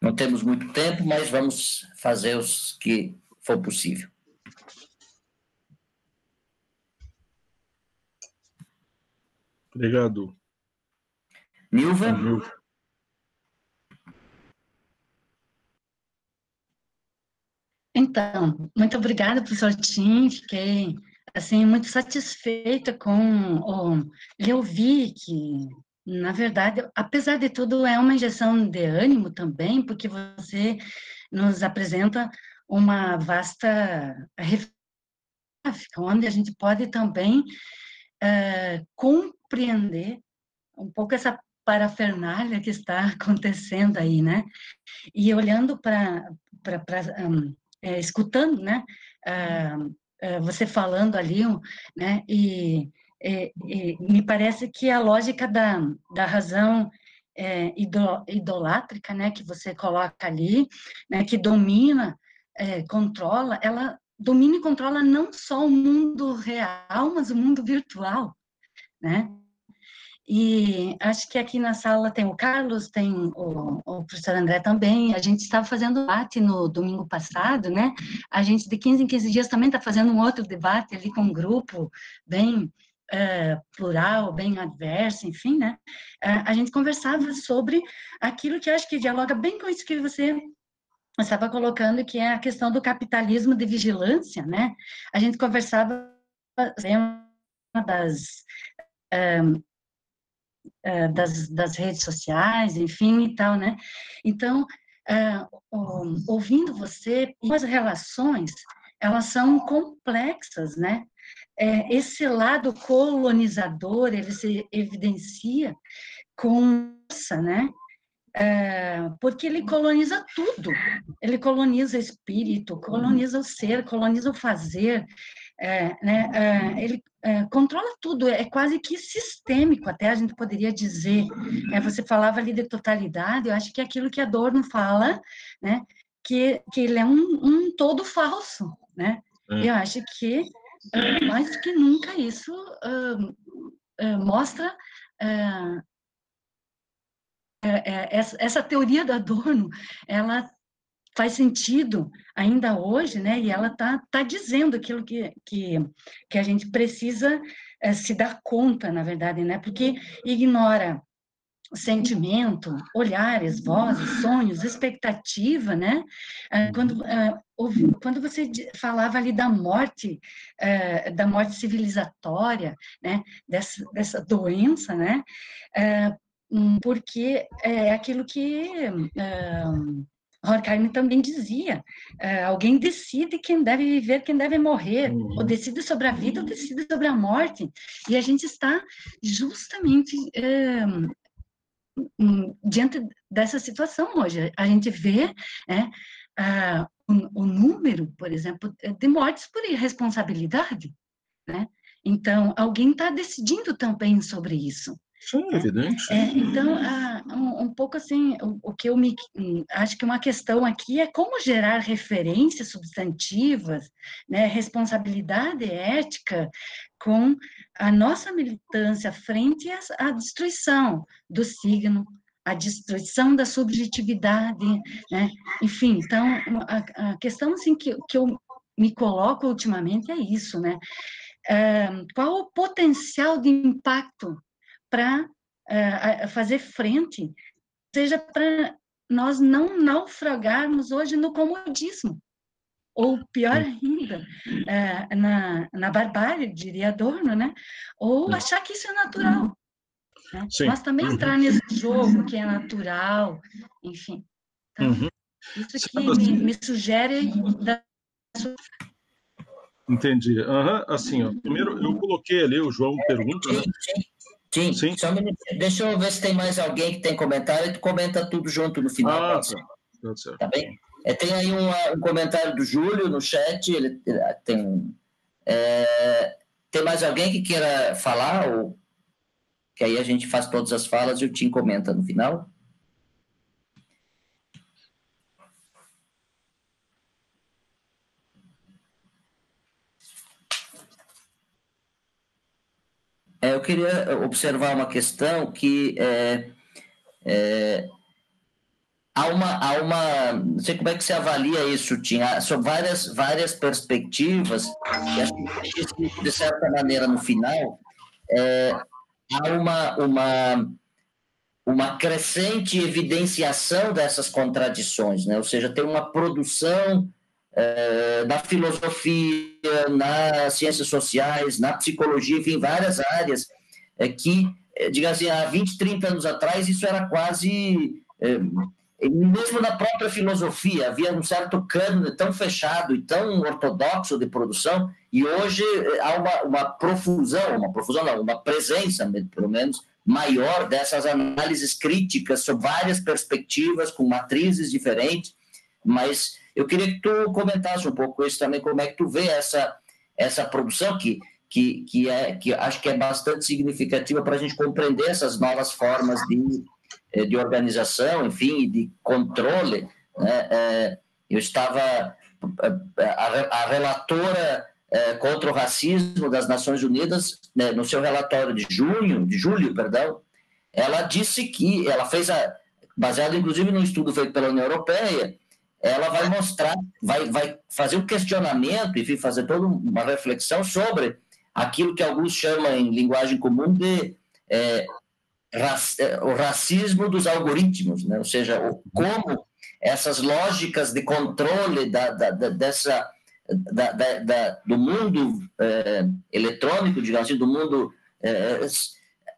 Não temos muito tempo, mas vamos fazer os que for possível. Obrigado. Nilva? Nilva. Então, muito obrigada, professor Tim. Fiquei assim muito satisfeita com o, eu que na verdade, apesar de tudo, é uma injeção de ânimo também, porque você nos apresenta uma vasta gráfica, onde a gente pode também eh, compreender um pouco essa parafernália que está acontecendo aí, né? E olhando para um, é, escutando, né? Ah, ah, você falando ali, né? E, e, e, me parece que a lógica da, da razão é, idolátrica, né, que você coloca ali, né, que domina, é, controla, ela domina e controla não só o mundo real, mas o mundo virtual, né? E acho que aqui na sala tem o Carlos, tem o, o professor André também. A gente estava tá fazendo debate no domingo passado, né? A gente, de 15 em 15 dias, também está fazendo um outro debate ali com um grupo bem eh, plural, bem adverso, enfim, né? Eh, a gente conversava sobre aquilo que acho que dialoga bem com isso que você estava colocando, que é a questão do capitalismo de vigilância, né? A gente conversava uma das um, eh, eh, das, das redes sociais, enfim, e tal, né? Então, uh, ouvindo você, as relações, elas são complexas, né? É, esse lado colonizador, ele se evidencia com essa, né? É, porque ele coloniza tudo. Ele coloniza espírito, coloniza o ser, coloniza o fazer, é, né? É, ele é, controla tudo, é quase que sistêmico, até a gente poderia dizer. É, você falava ali de totalidade, eu acho que é aquilo que Adorno fala, né, que, que ele é um, um todo falso, né? É. Eu acho que, é, mais do que nunca, isso uh, uh, mostra uh, essa, essa teoria do Adorno, ela faz sentido ainda hoje, né? E ela tá, tá dizendo aquilo que, que, que a gente precisa é, se dar conta, na verdade, né? Porque ignora sentimento, olhares, vozes, sonhos, expectativa, né? Eh, quando, eh, quando você falava ali da morte, da morte civilizatória, né? Dessa, dessa doença, né? Hum, porque é aquilo que Horkheimer também dizia: uh, alguém decide quem deve viver, quem deve morrer, uhum. ou decide sobre a vida, ou decide sobre a morte. E a gente está justamente é, um, diante dessa situação hoje. A gente vê uh, o, o, número, por exemplo, de mortes por irresponsabilidade. Né? Então, alguém está decidindo também sobre isso. Sim, é evidente. É, então, um, um, pouco assim, o, o, que eu me hum, acho que uma questão aqui é como gerar referências substantivas, né, responsabilidade ética com a nossa militância frente à destruição do signo, a destruição da subjetividade, né? enfim, então a, a questão assim que, que eu me coloco ultimamente é isso, né? É, qual o potencial de impacto para uh, eh, fazer frente, seja para nós não naufragarmos hoje no comodismo, ou pior ainda, uh, na, na barbárie, diria Adorno, né? Ou achar que isso é natural. Né? Mas também uhum. entrar nesse jogo que é natural, enfim. Tá? Uhum. Isso que me, assim me sugere da Entendi. Uhum. Assim, ó, primeiro eu coloquei ali, o João é, pergunta, né? Sim, Sim. só um Deixa eu ver se tem mais alguém que tem comentário tu comenta tudo junto no final. Ah, pode ser. Pode tá. ser. Tá bem? É, tem aí um, um, comentário do Júlio no chat. Ele ah, tem. É, tem mais alguém que queira falar? Ou, que aí a gente faz todas as falas e o Tim comenta no final. É, eu queria observar uma questão que é, é, há, uma, há uma. Não sei como é que você avalia isso, Tim. são várias, várias perspectivas, e acho que, de certa maneira, no final, é, há uma, uma, uma crescente evidenciação dessas contradições, né? ou seja, tem uma produção eh, na filosofia, nas ciências sociais, na psicologia, enfim, várias áreas é, que, é, eh, digamos assim, há 20, 30 anos atrás, isso era quase. mesmo na própria filosofia, havia um certo cânone tão fechado e tão ortodoxo de produção, e hoje há uma, uma profusão, uma profusão não, uma presença, pelo menos, maior dessas análises críticas sob várias perspectivas, com matrizes diferentes, mas eu queria que tu comentasse um pouco isso também, como é que tu vê essa, essa produção que, que, que, é, que acho que é bastante significativa para a gente compreender essas novas formas de, eh, de organização, enfim, de controle. Né? Eh, eu estava... Eh, a, a relatora contra o racismo das Nações Unidas, né, no seu relatório de junho, de julho, perdão, ela disse que ela fez a baseado inclusive num estudo feito pela União Europeia, ela vai mostrar, vai, vai fazer um questionamento, enfim, fazer toda uma reflexão sobre aquilo que alguns chamam em linguagem comum de é, é o racismo dos algoritmos, né? ou seja, como essas lógicas de controle da, da, da dessa, da, da, do mundo é, eletrônico, digamos assim, do mundo é,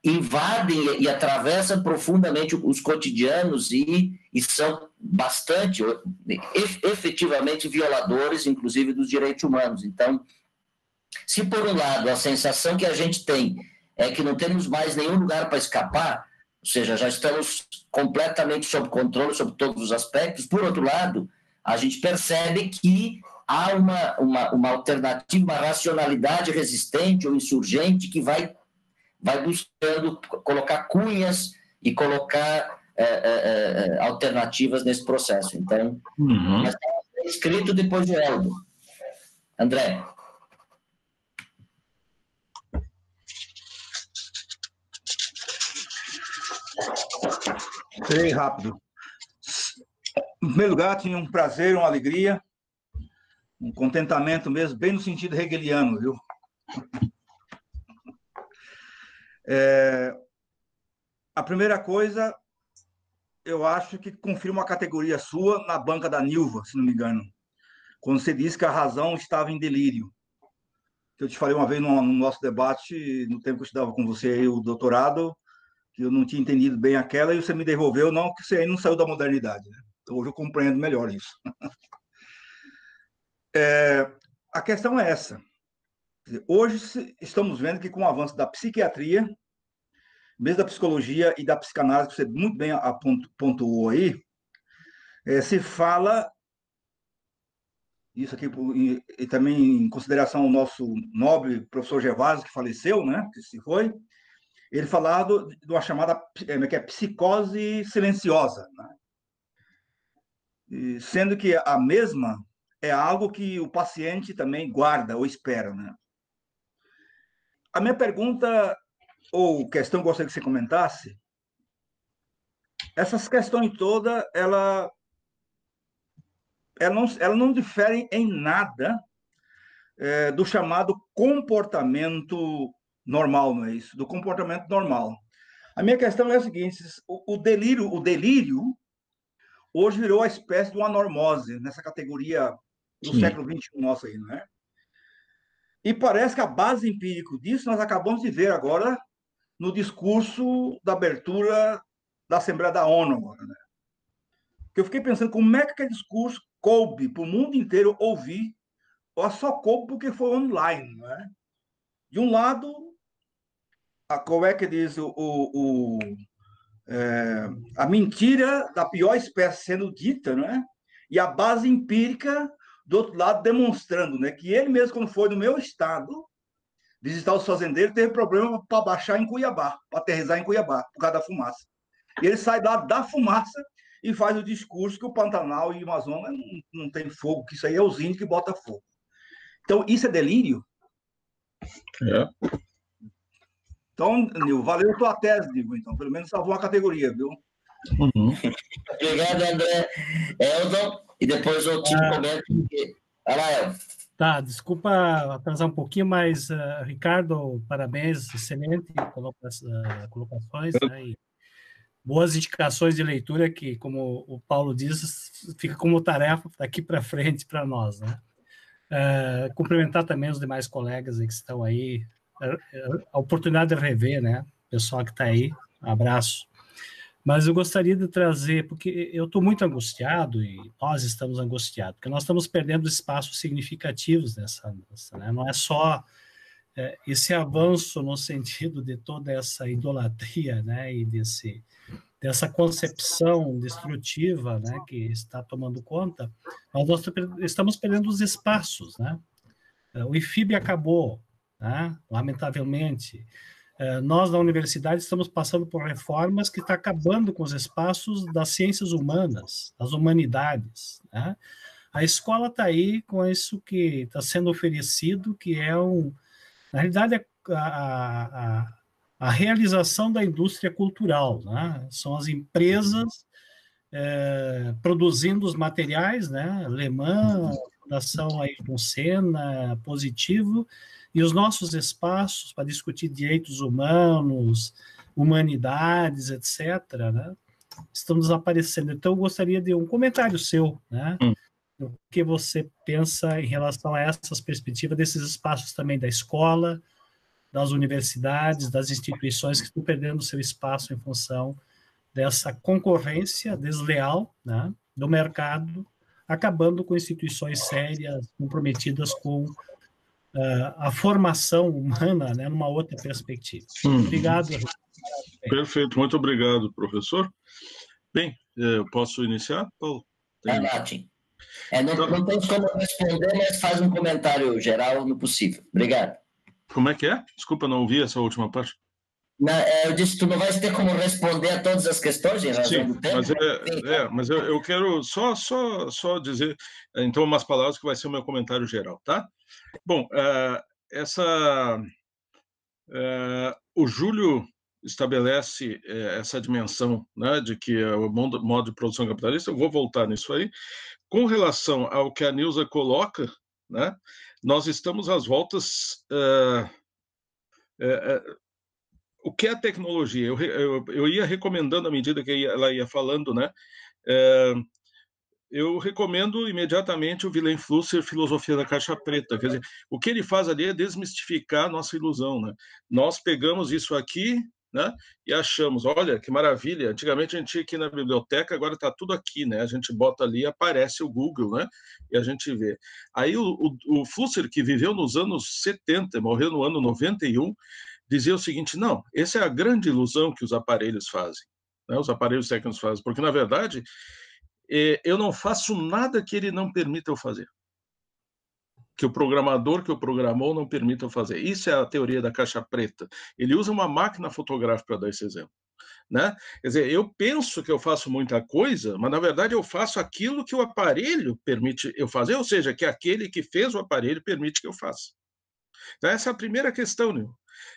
invadem e atravessam profundamente os cotidianos e e são bastante, efetivamente, violadores, inclusive, dos direitos humanos. Então, se por um lado a sensação que a gente tem é que não temos mais nenhum lugar para escapar, ou seja, já estamos completamente sob controle sobre todos os aspectos, por outro lado, a gente percebe que há uma, uma, uma alternativa, uma racionalidade resistente ou insurgente que vai, vai buscando colocar cunhas e colocar é é, é, é, alternativas nesse processo. Então, uhum. mas escrito depois de Eldo. André. Bem rápido. Em primeiro lugar, tinha um prazer, uma alegria, um contentamento mesmo, bem no sentido hegeliano, viu? É, a primeira coisa eu acho que confirma uma categoria sua na banca da Nilva, se não me engano. Quando você disse que a razão estava em delírio. eu te falei uma vez no, no nosso debate, no tempo que eu estudava com você aí, o doutorado, que eu não tinha entendido bem aquela, e você me devolveu, não, que você aí não saiu da modernidade. Né? Então, hoje eu compreendo melhor isso. é, a questão é essa. Hoje estamos vendo que, com o avanço da psiquiatria, mesmo da psicologia e da psicanálise, que você muito bem apontou aí, é, se fala, isso aqui e, também em consideração ao nosso nobre professor Gervásio, que faleceu, né, que se foi, ele falava de uma chamada é, é, que é psicose silenciosa, né? sendo que a mesma é algo que o paciente também guarda ou espera, né? A minha pergunta ou questão que gostaria que você comentasse, essas questões todas, ela, ela, não, ela não diferem em nada é, do chamado comportamento normal, não é isso? Do comportamento normal. A minha questão é a seguinte: o, o delírio, o delírio hoje virou a espécie de uma normose nessa categoria do Sim. século XXI nosso aí, não é? E parece que a base empírica disso nós acabamos de ver agora no discurso da abertura da Assembleia da ONU né? Que eu fiquei pensando como é que aquele discurso coube para o mundo inteiro ouvir, ou só coube porque foi online, né? De um lado, a, como é que diz o, o, o é, a mentira da pior espécie sendo dita, né? E a base empírica do outro lado demonstrando, né? Que ele mesmo, quando foi no meu estado, visitar os fazendeiros, teve problema para baixar em Cuiabá, para aterrizar em Cuiabá, por causa da fumaça. E ele sai lá da fumaça e faz o discurso que o Pantanal e o Amazonas não, não tem fogo, que isso aí é os índios que bota fogo. Então, isso é delírio? É. Então, Nil, valeu a tua tese, Nil, então, pelo menos salvou a categoria, viu? Uhum. Obrigado, André. É, Elton, e depois te time ah. É. Tá, desculpa atrasar um pouquinho, mas, uh, Ricardo, parabéns, excelente coloca uh, colocações, né, e boas indicações de leitura que, como o Paulo diz, fica como tarefa daqui para frente para nós, né? Uh, cumprimentar também os demais colegas que estão aí, a oportunidade de rever, né, pessoal que está aí, um abraço. Mas eu gostaria de trazer, porque eu estou muito angustiado, e nós estamos angustiados, porque nós estamos perdendo espaços significativos nessa andança. Né? Não é só é, esse avanço no sentido de toda essa idolatria né? e desse, dessa concepção destrutiva né? que está tomando conta, nós estamos perdendo os espaços. Né? O IFIB acabou, né? lamentavelmente. Eh, nós na universidade estamos passando por reformas que está acabando com os espaços das ciências humanas, das humanidades. Né? A escola está aí com isso que está sendo oferecido, que é um, na realidade a, a, a realização da indústria cultural. Né? São as empresas é, produzindo os materiais, né? Alemã, Fundação Ayrton Senna, Positivo, e os nossos espaços para discutir direitos humanos, humanidades, etc., né, estão desaparecendo. Então, eu gostaria de um comentário seu, né? Hum. O que você pensa em relação a essas perspectivas desses espaços também da escola, das universidades, das instituições que estão perdendo seu espaço em função dessa concorrência desleal né, do mercado, acabando com instituições sérias, comprometidas com uh, a formação humana né, numa outra perspectiva. Hum. Obrigado. Perfeito, muito obrigado, professor. Bem, é, eu posso iniciar, Paulo? Tem... É, Martin. É, não, então, não temos como responder, mas faz um comentário geral no possível. Obrigado. Como é que é? Desculpa, não ouvi essa última parte. Na, é, eu disse, tu não vais ter como responder a todas as questões em razão Sim, do tempo. Mas, é, é, mas eu, eu quero só, só, só dizer, então, umas palavras que vai ser o meu comentário geral, tá? Bom, uh, essa, uh, o Júlio estabelece eh, essa dimensão né, de que é o modo, modo de produção capitalista, eu vou voltar nisso aí, com relação ao que a Nilza coloca, né, nós estamos às voltas. Uh, uh, o que é a tecnologia? Eu, eu, eu, ia recomendando à medida que ela ia falando, né? eu recomendo imediatamente o Willem Flusser, Filosofia da Caixa Preta. Quer dizer, o que ele faz ali é desmistificar a nossa ilusão. Né? Nós pegamos isso aqui né, e achamos, olha, que maravilha, antigamente a gente ia aqui na biblioteca, agora está tudo aqui, né? A gente bota ali, aparece o Google, né? E a gente vê. Aí o, o, o Flusser, que viveu nos anos 70, morreu no ano 91, dizia o seguinte, não, essa é a grande ilusão que os aparelhos fazem, né? Os aparelhos técnicos fazem, porque, na verdade, eu não faço nada que ele não permita eu fazer. Que o programador que o programou não permita eu fazer. Isso é a teoria da caixa preta. Ele usa uma máquina fotográfica para dar esse exemplo. Né? Quer dizer, eu penso que eu faço muita coisa, mas na verdade eu faço aquilo que o aparelho permite eu fazer, ou seja, que aquele que fez o aparelho permite que eu faça. Então, essa é a primeira questão, Nil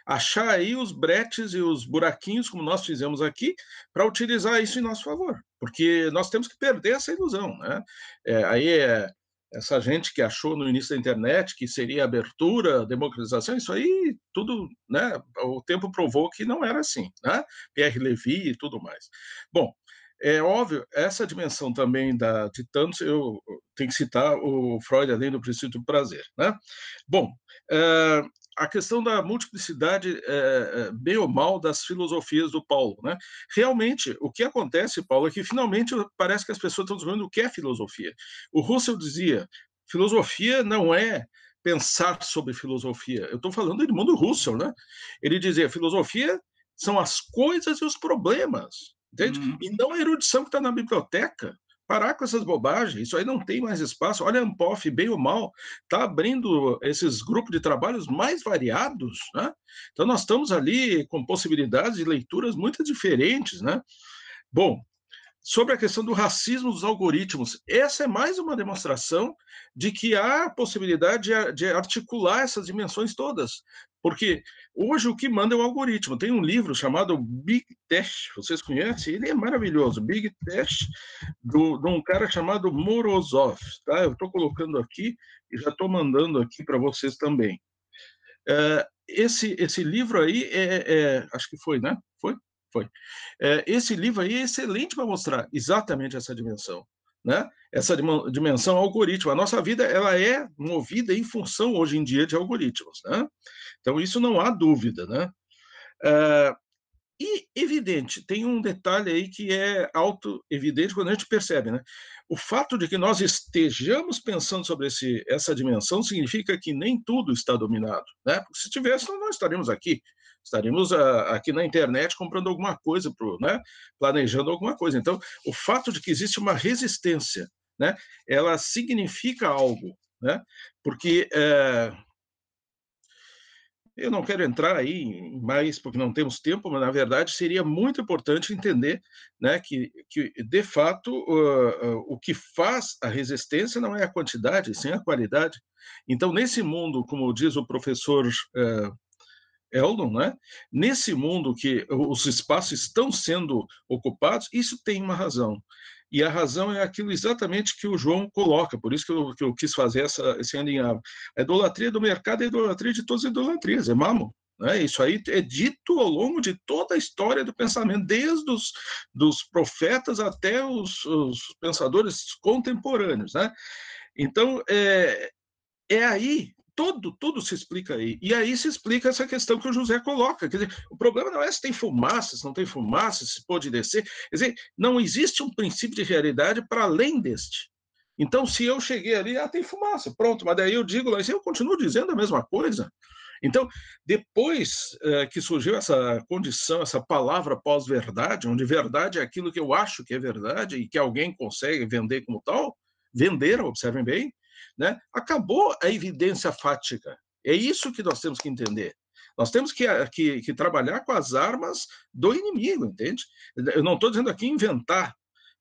achar aí os bretes e os buraquinhos, como nós fizemos aqui, para utilizar isso em nosso favor, porque nós temos que perder essa ilusão, né? É, aí é essa gente que achou no início da internet que seria abertura, democratização, isso aí tudo, né? O tempo provou que não era assim, né? Pierre Levy e tudo mais. Bom, é óbvio, essa dimensão também da, de tantos, eu tenho que citar o Freud além do princípio do prazer, né? Bom, uh, a questão da multiplicidade, é, bem ou mal, das filosofias do Paulo. Né? Realmente, o que acontece, Paulo, é que finalmente parece que as pessoas estão descobrindo o que é filosofia. O Russell dizia: filosofia não é pensar sobre filosofia. Eu estou falando do mundo Russell, né? Ele dizia: filosofia são as coisas e os problemas. Entende? Uhum. E não a erudição que está na biblioteca. Parar com essas bobagens, isso aí não tem mais espaço. Olha, a Ampof, bem ou mal, está abrindo esses grupos de trabalhos mais variados, né? Então, nós estamos ali com possibilidades de leituras muito diferentes, né? Bom, sobre a questão do racismo dos algoritmos. Essa é mais uma demonstração de que há possibilidade de, de, articular essas dimensões todas. Porque hoje o que manda é o algoritmo. Tem um livro chamado Big Test, vocês conhecem? Ele é maravilhoso. Big Test, do, de um cara chamado Morozov. Tá? Eu estou colocando aqui e já estou mandando aqui para vocês também. É, esse, esse livro aí, é, é, acho que foi, né? Foi? Foi. É, esse livro aí é excelente para mostrar exatamente essa dimensão né? essa dimensão algoritmo. A nossa vida ela é movida em função, hoje em dia, de algoritmos. Né? Então, isso não há dúvida. Né? Uh, e, evidente, tem um detalhe aí que é auto-evidente quando a gente percebe. Né? O fato de que nós estejamos pensando sobre esse, essa dimensão significa que nem tudo está dominado. Né? Porque se tivesse, nós não estaríamos aqui estaremos ah, aqui na internet comprando alguma coisa, pro, né? planejando alguma coisa. Então, o fato de que existe uma resistência, né? ela significa algo, né? porque eh, eu não quero entrar aí mais, porque não temos tempo, mas na verdade seria muito importante entender né, que, que, de fato, uh, uh, o que faz a resistência não é a quantidade, sim a qualidade. Então, nesse mundo, como diz o professor. Uh, Eldon, né? Nesse mundo que os espaços estão sendo ocupados, isso tem uma razão. E a razão é aquilo exatamente que o João coloca, por isso que eu, que eu quis fazer essa, esse alinhavo. A idolatria do mercado é a idolatria de todas as idolatrias, é mamo, Né? Isso aí é dito ao longo de toda a história do pensamento, desde os dos profetas até os, os pensadores contemporâneos. Né? Então, é, é aí tudo tudo se explica aí. E aí se explica essa questão que o José coloca. Quer dizer, o problema não é se tem fumaça, se não tem fumaça, se pode descer. Quer dizer, não existe um princípio de realidade para além deste. Então, se eu cheguei ali, ah, tem fumaça, pronto, mas daí eu digo, mas eu continuo dizendo a mesma coisa. Então, depois eh, que surgiu essa condição, essa palavra pós-verdade, onde verdade é aquilo que eu acho que é verdade e que alguém consegue vender como tal, venderam, observem bem, né? Acabou a evidência fática. É isso que nós temos que entender. Nós temos que, que, que trabalhar com as armas do inimigo, entende? Eu não estou dizendo aqui inventar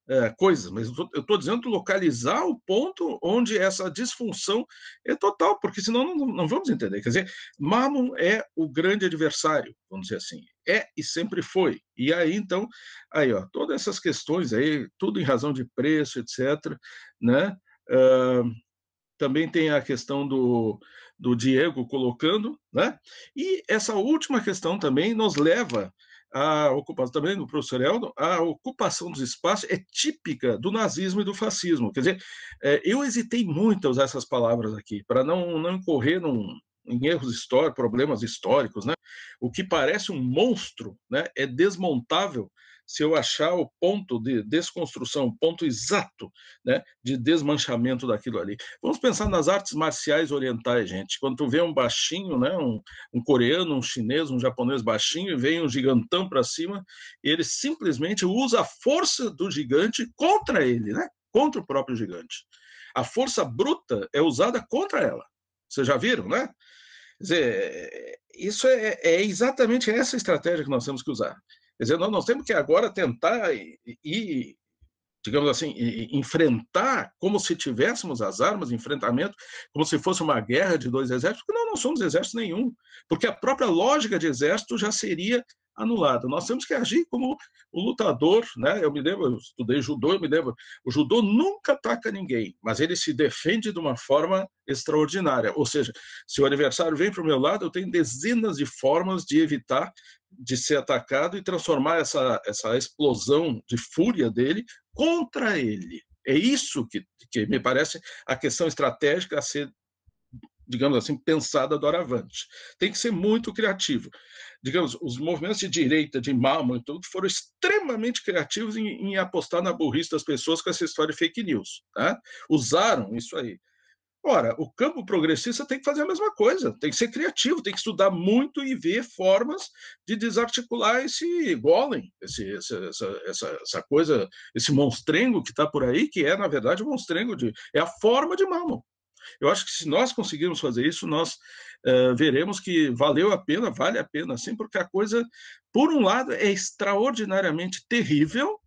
é, coisas, mas eu estou dizendo localizar o ponto onde essa disfunção é total, porque senão não, não vamos entender. Quer dizer, Mammon é o grande adversário, vamos dizer assim. É e sempre foi. E aí, então, aí, ó, todas essas questões aí, tudo em razão de preço, etc., né? Uh, também tem a questão do, do Diego colocando, né? E essa última questão também nos leva a ocupação, também do professor Eldo, a ocupação dos espaços é típica do nazismo e do fascismo. Quer dizer, é, eu hesitei muito a usar essas palavras aqui, para não, não incorrer num, em erros históricos, problemas históricos, né? O que parece um monstro, né? É desmontável se eu achar o ponto de desconstrução, o ponto exato né, de desmanchamento daquilo ali. Vamos pensar nas artes marciais orientais, gente. Quando tu vê um baixinho, né, um, um coreano, um chinês, um japonês baixinho, e vem um gigantão para cima, ele simplesmente usa a força do gigante contra ele, né? contra o próprio gigante. A força bruta é usada contra ela. Vocês já viram, né? Quer dizer, isso é, é exatamente essa estratégia que nós temos que usar. Quer dizer, nós, temos que agora tentar e digamos assim, enfrentar como se tivéssemos as armas, enfrentamento, como se fosse uma guerra de dois exércitos, porque nós não somos exército nenhum, porque a própria lógica de exército já seria anulada. Nós temos que agir como o lutador, né? Eu me lembro, eu estudei judô, eu me lembro, o judô nunca ataca ninguém, mas ele se defende de uma forma extraordinária. Ou seja, se o adversário vem para o meu lado, eu tenho dezenas de formas de evitar de ser atacado e transformar essa, essa explosão de fúria dele contra ele. É isso que, que me parece a questão estratégica a ser, digamos assim, pensada doravante. Tem que ser muito criativo. Digamos, os movimentos de direita, de malmo e tudo, foram extremamente criativos em, em apostar na burrice das pessoas com essa história de fake news. Tá? Usaram isso aí Ora, o campo progressista tem que fazer a mesma coisa, tem que ser criativo, tem que estudar muito e ver formas de desarticular esse golem, esse, essa, essa, essa coisa, esse monstrengo que está por aí, que é, na verdade, o um monstrengo de. é a forma de mamão. Eu acho que se nós conseguirmos fazer isso, nós uh, veremos que valeu a pena, vale a pena sim, porque a coisa, por um lado, é extraordinariamente terrível,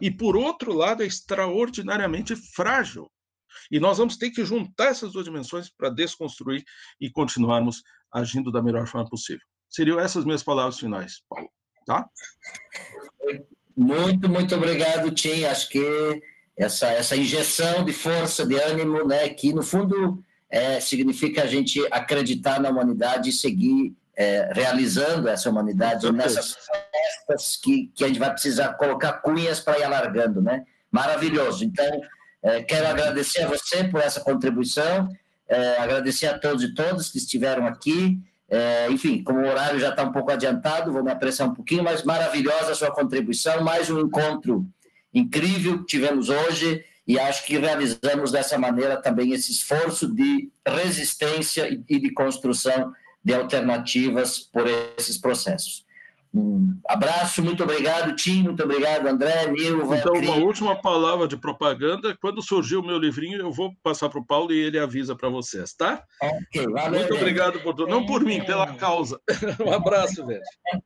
e por outro lado, é extraordinariamente frágil. E nós vamos ter que juntar essas duas dimensões para desconstruir e continuarmos agindo da melhor forma possível. Seriam essas minhas palavras finais, Paulo. Tá? Muito, muito obrigado, Tim. Acho que essa, essa injeção de força, de ânimo, né, que no fundo é, significa a gente acreditar na humanidade e seguir é, realizando essa humanidade nessas festas que, que a gente vai precisar colocar cunhas para ir alargando, né? Maravilhoso. Então, é, quero agradecer a você por essa contribuição, é, agradecer a todos e todas que estiveram aqui. É, enfim, como o horário já está um pouco adiantado, vou me apressar um pouquinho, mas maravilhosa a sua contribuição. Mais um encontro incrível que tivemos hoje e acho que realizamos dessa maneira também esse esforço de resistência e de construção de alternativas por esses processos. Um abraço, muito obrigado, Tim, muito obrigado, André, Nilva. Então, uma última palavra de propaganda. Quando surgir o meu livrinho, eu vou passar para o Paulo e ele avisa para vocês, tá? Okay, valeu, muito obrigado por tudo. Não por mim, pela causa. Um abraço, velho.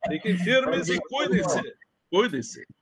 Fiquem firmes e cuidem-se. Cuidem-se.